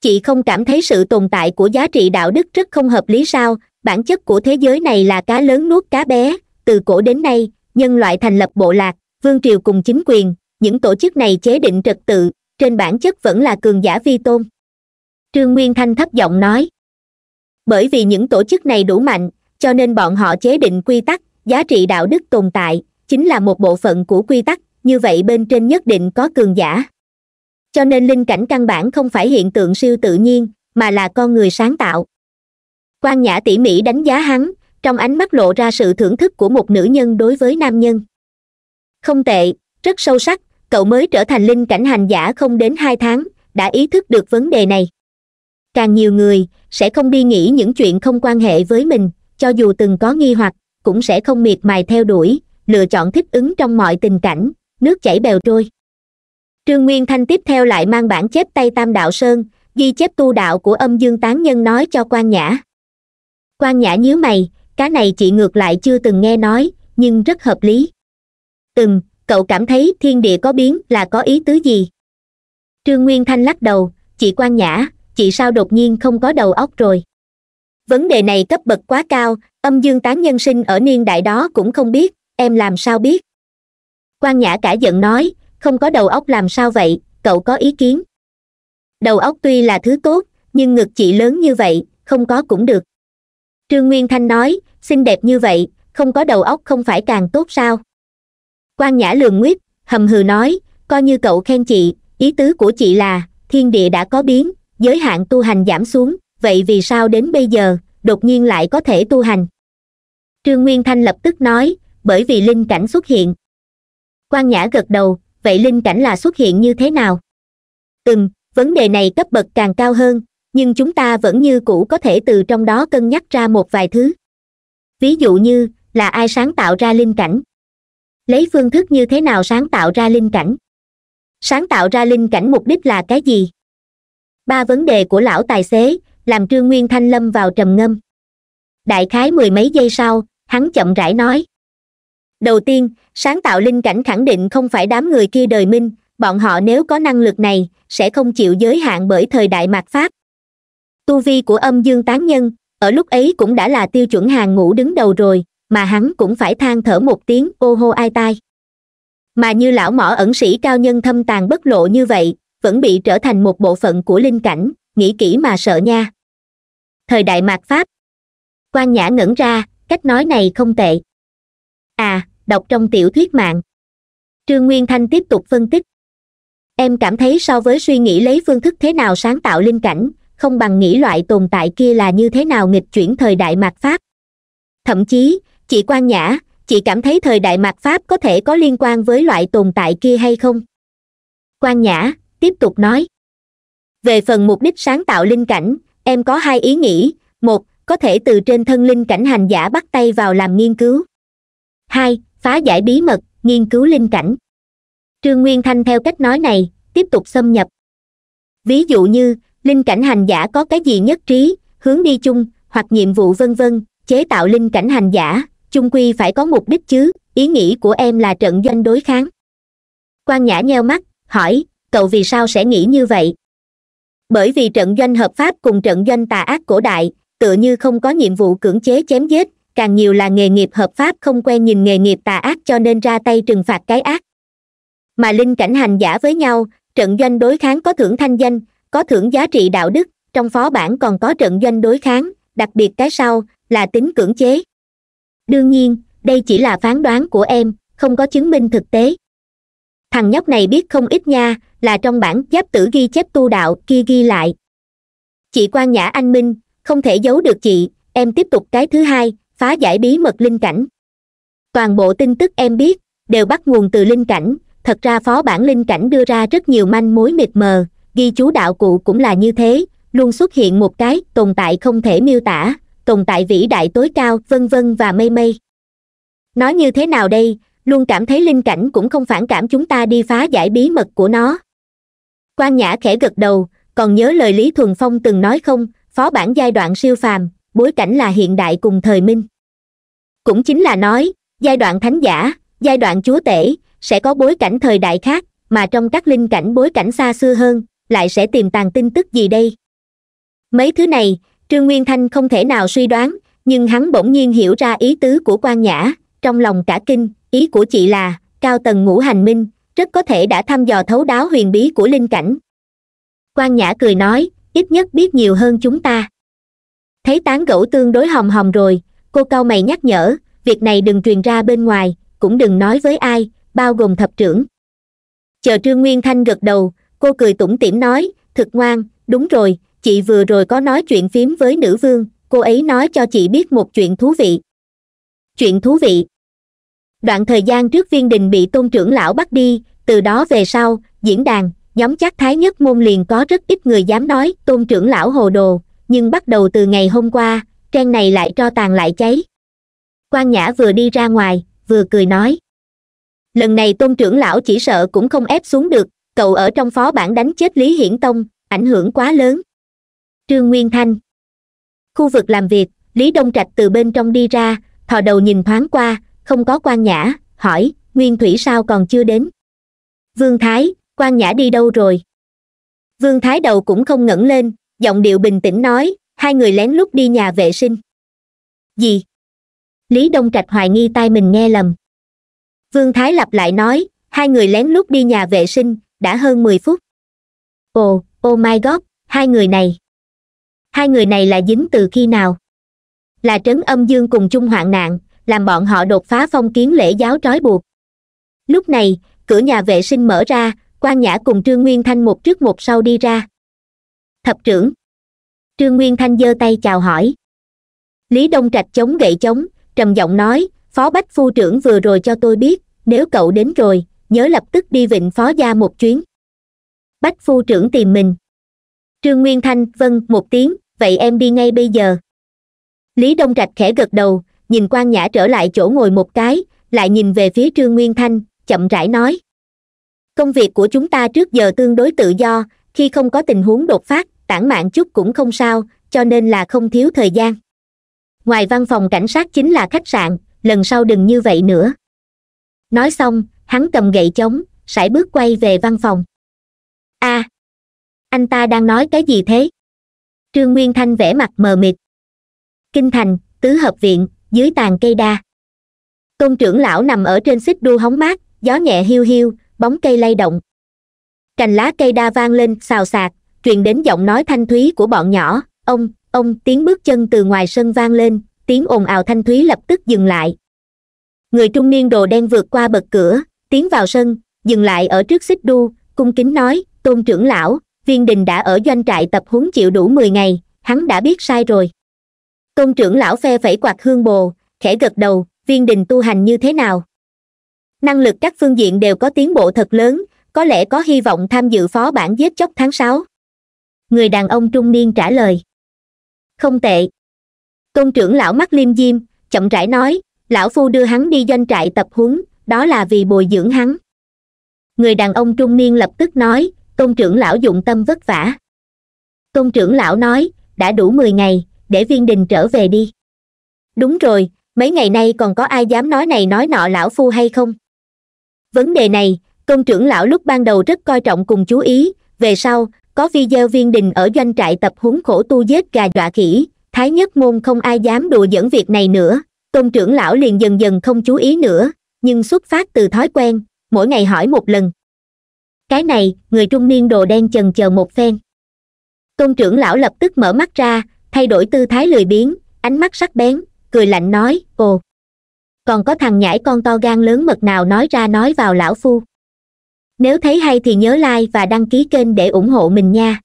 chị không cảm thấy sự tồn tại của giá trị đạo đức rất không hợp lý sao bản chất của thế giới này là cá lớn nuốt cá bé từ cổ đến nay nhân loại thành lập bộ lạc vương triều cùng chính quyền những tổ chức này chế định trật tự trên bản chất vẫn là cường giả vi tôn trương nguyên thanh thấp giọng nói bởi vì những tổ chức này đủ mạnh cho nên bọn họ chế định quy tắc giá trị đạo đức tồn tại chính là một bộ phận của quy tắc như vậy bên trên nhất định có cường giả cho nên linh cảnh căn bản không phải hiện tượng siêu tự nhiên mà là con người sáng tạo quan nhã tỉ mỉ đánh giá hắn trong ánh mắt lộ ra sự thưởng thức của một nữ nhân đối với nam nhân không tệ rất sâu sắc cậu mới trở thành linh cảnh hành giả không đến hai tháng đã ý thức được vấn đề này càng nhiều người sẽ không đi nghĩ những chuyện không quan hệ với mình cho dù từng có nghi hoặc cũng sẽ không miệt mài theo đuổi lựa chọn thích ứng trong mọi tình cảnh nước chảy bèo trôi trương nguyên thanh tiếp theo lại mang bản chép tay tam đạo sơn ghi chép tu đạo của âm dương tán nhân nói cho quan nhã quan nhã nhíu mày cá này chị ngược lại chưa từng nghe nói nhưng rất hợp lý từng cậu cảm thấy thiên địa có biến là có ý tứ gì trương nguyên thanh lắc đầu chị quan nhã chị sao đột nhiên không có đầu óc rồi vấn đề này cấp bậc quá cao âm dương tán nhân sinh ở niên đại đó cũng không biết em làm sao biết quan nhã cả giận nói không có đầu óc làm sao vậy cậu có ý kiến đầu óc tuy là thứ tốt nhưng ngực chị lớn như vậy không có cũng được trương nguyên thanh nói xinh đẹp như vậy không có đầu óc không phải càng tốt sao quan nhã lường nguyết hầm hừ nói coi như cậu khen chị ý tứ của chị là thiên địa đã có biến giới hạn tu hành giảm xuống vậy vì sao đến bây giờ đột nhiên lại có thể tu hành trương nguyên thanh lập tức nói bởi vì linh cảnh xuất hiện quan nhã gật đầu vậy linh cảnh là xuất hiện như thế nào từng vấn đề này cấp bậc càng cao hơn nhưng chúng ta vẫn như cũ có thể từ trong đó cân nhắc ra một vài thứ ví dụ như là ai sáng tạo ra linh cảnh lấy phương thức như thế nào sáng tạo ra linh cảnh sáng tạo ra linh cảnh mục đích là cái gì ba vấn đề của lão tài xế làm trương nguyên thanh lâm vào trầm ngâm đại khái mười mấy giây sau hắn chậm rãi nói đầu tiên sáng tạo linh cảnh khẳng định không phải đám người kia đời minh bọn họ nếu có năng lực này sẽ không chịu giới hạn bởi thời đại mạt pháp tu vi của âm dương tán nhân ở lúc ấy cũng đã là tiêu chuẩn hàng ngũ đứng đầu rồi mà hắn cũng phải than thở một tiếng ô hô ai tai mà như lão mỏ ẩn sĩ cao nhân thâm tàn bất lộ như vậy vẫn bị trở thành một bộ phận của linh cảnh nghĩ kỹ mà sợ nha thời đại mạt pháp quan nhã ngẩn ra cách nói này không tệ à đọc trong tiểu thuyết mạng trương nguyên thanh tiếp tục phân tích em cảm thấy so với suy nghĩ lấy phương thức thế nào sáng tạo linh cảnh không bằng nghĩ loại tồn tại kia là như thế nào nghịch chuyển thời đại mạt pháp thậm chí chị quan nhã chị cảm thấy thời đại mạt pháp có thể có liên quan với loại tồn tại kia hay không quan nhã tiếp tục nói về phần mục đích sáng tạo linh cảnh em có hai ý nghĩ một có thể từ trên thân linh cảnh hành giả bắt tay vào làm nghiên cứu hai phá giải bí mật nghiên cứu linh cảnh trương nguyên thanh theo cách nói này tiếp tục xâm nhập ví dụ như linh cảnh hành giả có cái gì nhất trí hướng đi chung hoặc nhiệm vụ vân vân chế tạo linh cảnh hành giả chung quy phải có mục đích chứ ý nghĩ của em là trận doanh đối kháng quan nhã nheo mắt hỏi cậu vì sao sẽ nghĩ như vậy bởi vì trận doanh hợp pháp cùng trận doanh tà ác cổ đại tựa như không có nhiệm vụ cưỡng chế chém giết càng nhiều là nghề nghiệp hợp pháp không quen nhìn nghề nghiệp tà ác cho nên ra tay trừng phạt cái ác mà linh cảnh hành giả với nhau trận doanh đối kháng có thưởng thanh danh có thưởng giá trị đạo đức trong phó bản còn có trận doanh đối kháng đặc biệt cái sau là tính cưỡng chế đương nhiên đây chỉ là phán đoán của em không có chứng minh thực tế thằng nhóc này biết không ít nha là trong bản giáp tử ghi chép tu đạo kia ghi lại chị quan nhã anh minh không thể giấu được chị em tiếp tục cái thứ hai phá giải bí mật linh cảnh toàn bộ tin tức em biết đều bắt nguồn từ linh cảnh thật ra phó bản linh cảnh đưa ra rất nhiều manh mối mịt mờ ghi chú đạo cụ cũng là như thế luôn xuất hiện một cái tồn tại không thể miêu tả tồn tại vĩ đại tối cao vân vân và mây mây nói như thế nào đây luôn cảm thấy linh cảnh cũng không phản cảm chúng ta đi phá giải bí mật của nó quan nhã khẽ gật đầu còn nhớ lời lý thuần phong từng nói không phó bản giai đoạn siêu phàm bối cảnh là hiện đại cùng thời minh cũng chính là nói giai đoạn thánh giả giai đoạn chúa tể sẽ có bối cảnh thời đại khác mà trong các linh cảnh bối cảnh xa xưa hơn lại sẽ tiềm tàng tin tức gì đây mấy thứ này trương nguyên thanh không thể nào suy đoán nhưng hắn bỗng nhiên hiểu ra ý tứ của quan nhã trong lòng cả kinh ý của chị là cao tầng ngũ hành minh rất có thể đã thăm dò thấu đáo huyền bí của linh cảnh quan nhã cười nói ít nhất biết nhiều hơn chúng ta thấy tán gẫu tương đối hồng hồng rồi cô cao mày nhắc nhở việc này đừng truyền ra bên ngoài cũng đừng nói với ai bao gồm thập trưởng chờ trương nguyên thanh gật đầu cô cười tủm tỉm nói thực ngoan đúng rồi chị vừa rồi có nói chuyện phím với nữ vương cô ấy nói cho chị biết một chuyện thú vị chuyện thú vị đoạn thời gian trước viên đình bị tôn trưởng lão bắt đi từ đó về sau diễn đàn nhóm chắc thái nhất môn liền có rất ít người dám nói tôn trưởng lão hồ đồ nhưng bắt đầu từ ngày hôm qua trang này lại cho tàn lại cháy quan nhã vừa đi ra ngoài vừa cười nói lần này tôn trưởng lão chỉ sợ cũng không ép xuống được cậu ở trong phó bản đánh chết lý hiển tông ảnh hưởng quá lớn trương nguyên thanh khu vực làm việc lý đông trạch từ bên trong đi ra thò đầu nhìn thoáng qua không có quan nhã hỏi nguyên thủy sao còn chưa đến vương thái quan nhã đi đâu rồi vương thái đầu cũng không ngẩng lên giọng điệu bình tĩnh nói hai người lén lút đi nhà vệ sinh gì lý đông trạch hoài nghi tai mình nghe lầm vương thái lặp lại nói hai người lén lút đi nhà vệ sinh đã hơn 10 phút ồ oh my god hai người này hai người này là dính từ khi nào là trấn âm dương cùng chung hoạn nạn làm bọn họ đột phá phong kiến lễ giáo trói buộc lúc này cửa nhà vệ sinh mở ra quan nhã cùng trương nguyên thanh một trước một sau đi ra thập trưởng trương nguyên thanh giơ tay chào hỏi lý đông trạch chống gậy chống trầm giọng nói phó bách phu trưởng vừa rồi cho tôi biết nếu cậu đến rồi nhớ lập tức đi vịnh phó gia một chuyến bách phu trưởng tìm mình trương nguyên thanh vâng một tiếng vậy em đi ngay bây giờ lý đông trạch khẽ gật đầu nhìn quan nhã trở lại chỗ ngồi một cái lại nhìn về phía trương nguyên thanh chậm rãi nói công việc của chúng ta trước giờ tương đối tự do khi không có tình huống đột phát tản mạn chút cũng không sao cho nên là không thiếu thời gian ngoài văn phòng cảnh sát chính là khách sạn lần sau đừng như vậy nữa nói xong hắn cầm gậy chống sải bước quay về văn phòng a à, anh ta đang nói cái gì thế trương nguyên thanh vẻ mặt mờ mịt kinh thành tứ hợp viện dưới tàn cây đa tôn trưởng lão nằm ở trên xích đu hóng mát gió nhẹ hiu hiu bóng cây lay động cành lá cây đa vang lên xào xạc truyền đến giọng nói thanh thúy của bọn nhỏ ông ông tiếng bước chân từ ngoài sân vang lên tiếng ồn ào thanh thúy lập tức dừng lại người trung niên đồ đen vượt qua bậc cửa tiến vào sân dừng lại ở trước xích đu cung kính nói tôn trưởng lão viên đình đã ở doanh trại tập huấn chịu đủ mười ngày hắn đã biết sai rồi tôn trưởng lão phe phẩy quạt hương bồ khẽ gật đầu viên đình tu hành như thế nào năng lực các phương diện đều có tiến bộ thật lớn có lẽ có hy vọng tham dự phó bản giết chóc tháng sáu người đàn ông trung niên trả lời không tệ tôn trưởng lão mắt liêm diêm chậm rãi nói lão phu đưa hắn đi doanh trại tập huấn đó là vì bồi dưỡng hắn người đàn ông trung niên lập tức nói tôn trưởng lão dụng tâm vất vả tôn trưởng lão nói đã đủ mười ngày để viên đình trở về đi đúng rồi mấy ngày nay còn có ai dám nói này nói nọ lão phu hay không vấn đề này tôn trưởng lão lúc ban đầu rất coi trọng cùng chú ý về sau có video viên đình ở doanh trại tập huấn khổ tu giết gà dọa khỉ thái nhất môn không ai dám đùa dẫn việc này nữa tôn trưởng lão liền dần dần không chú ý nữa nhưng xuất phát từ thói quen mỗi ngày hỏi một lần cái này người trung niên đồ đen chần chờ một phen công trưởng lão lập tức mở mắt ra thay đổi tư thái lười biếng ánh mắt sắc bén cười lạnh nói ồ còn có thằng nhãi con to gan lớn mật nào nói ra nói vào lão phu nếu thấy hay thì nhớ like và đăng ký kênh để ủng hộ mình nha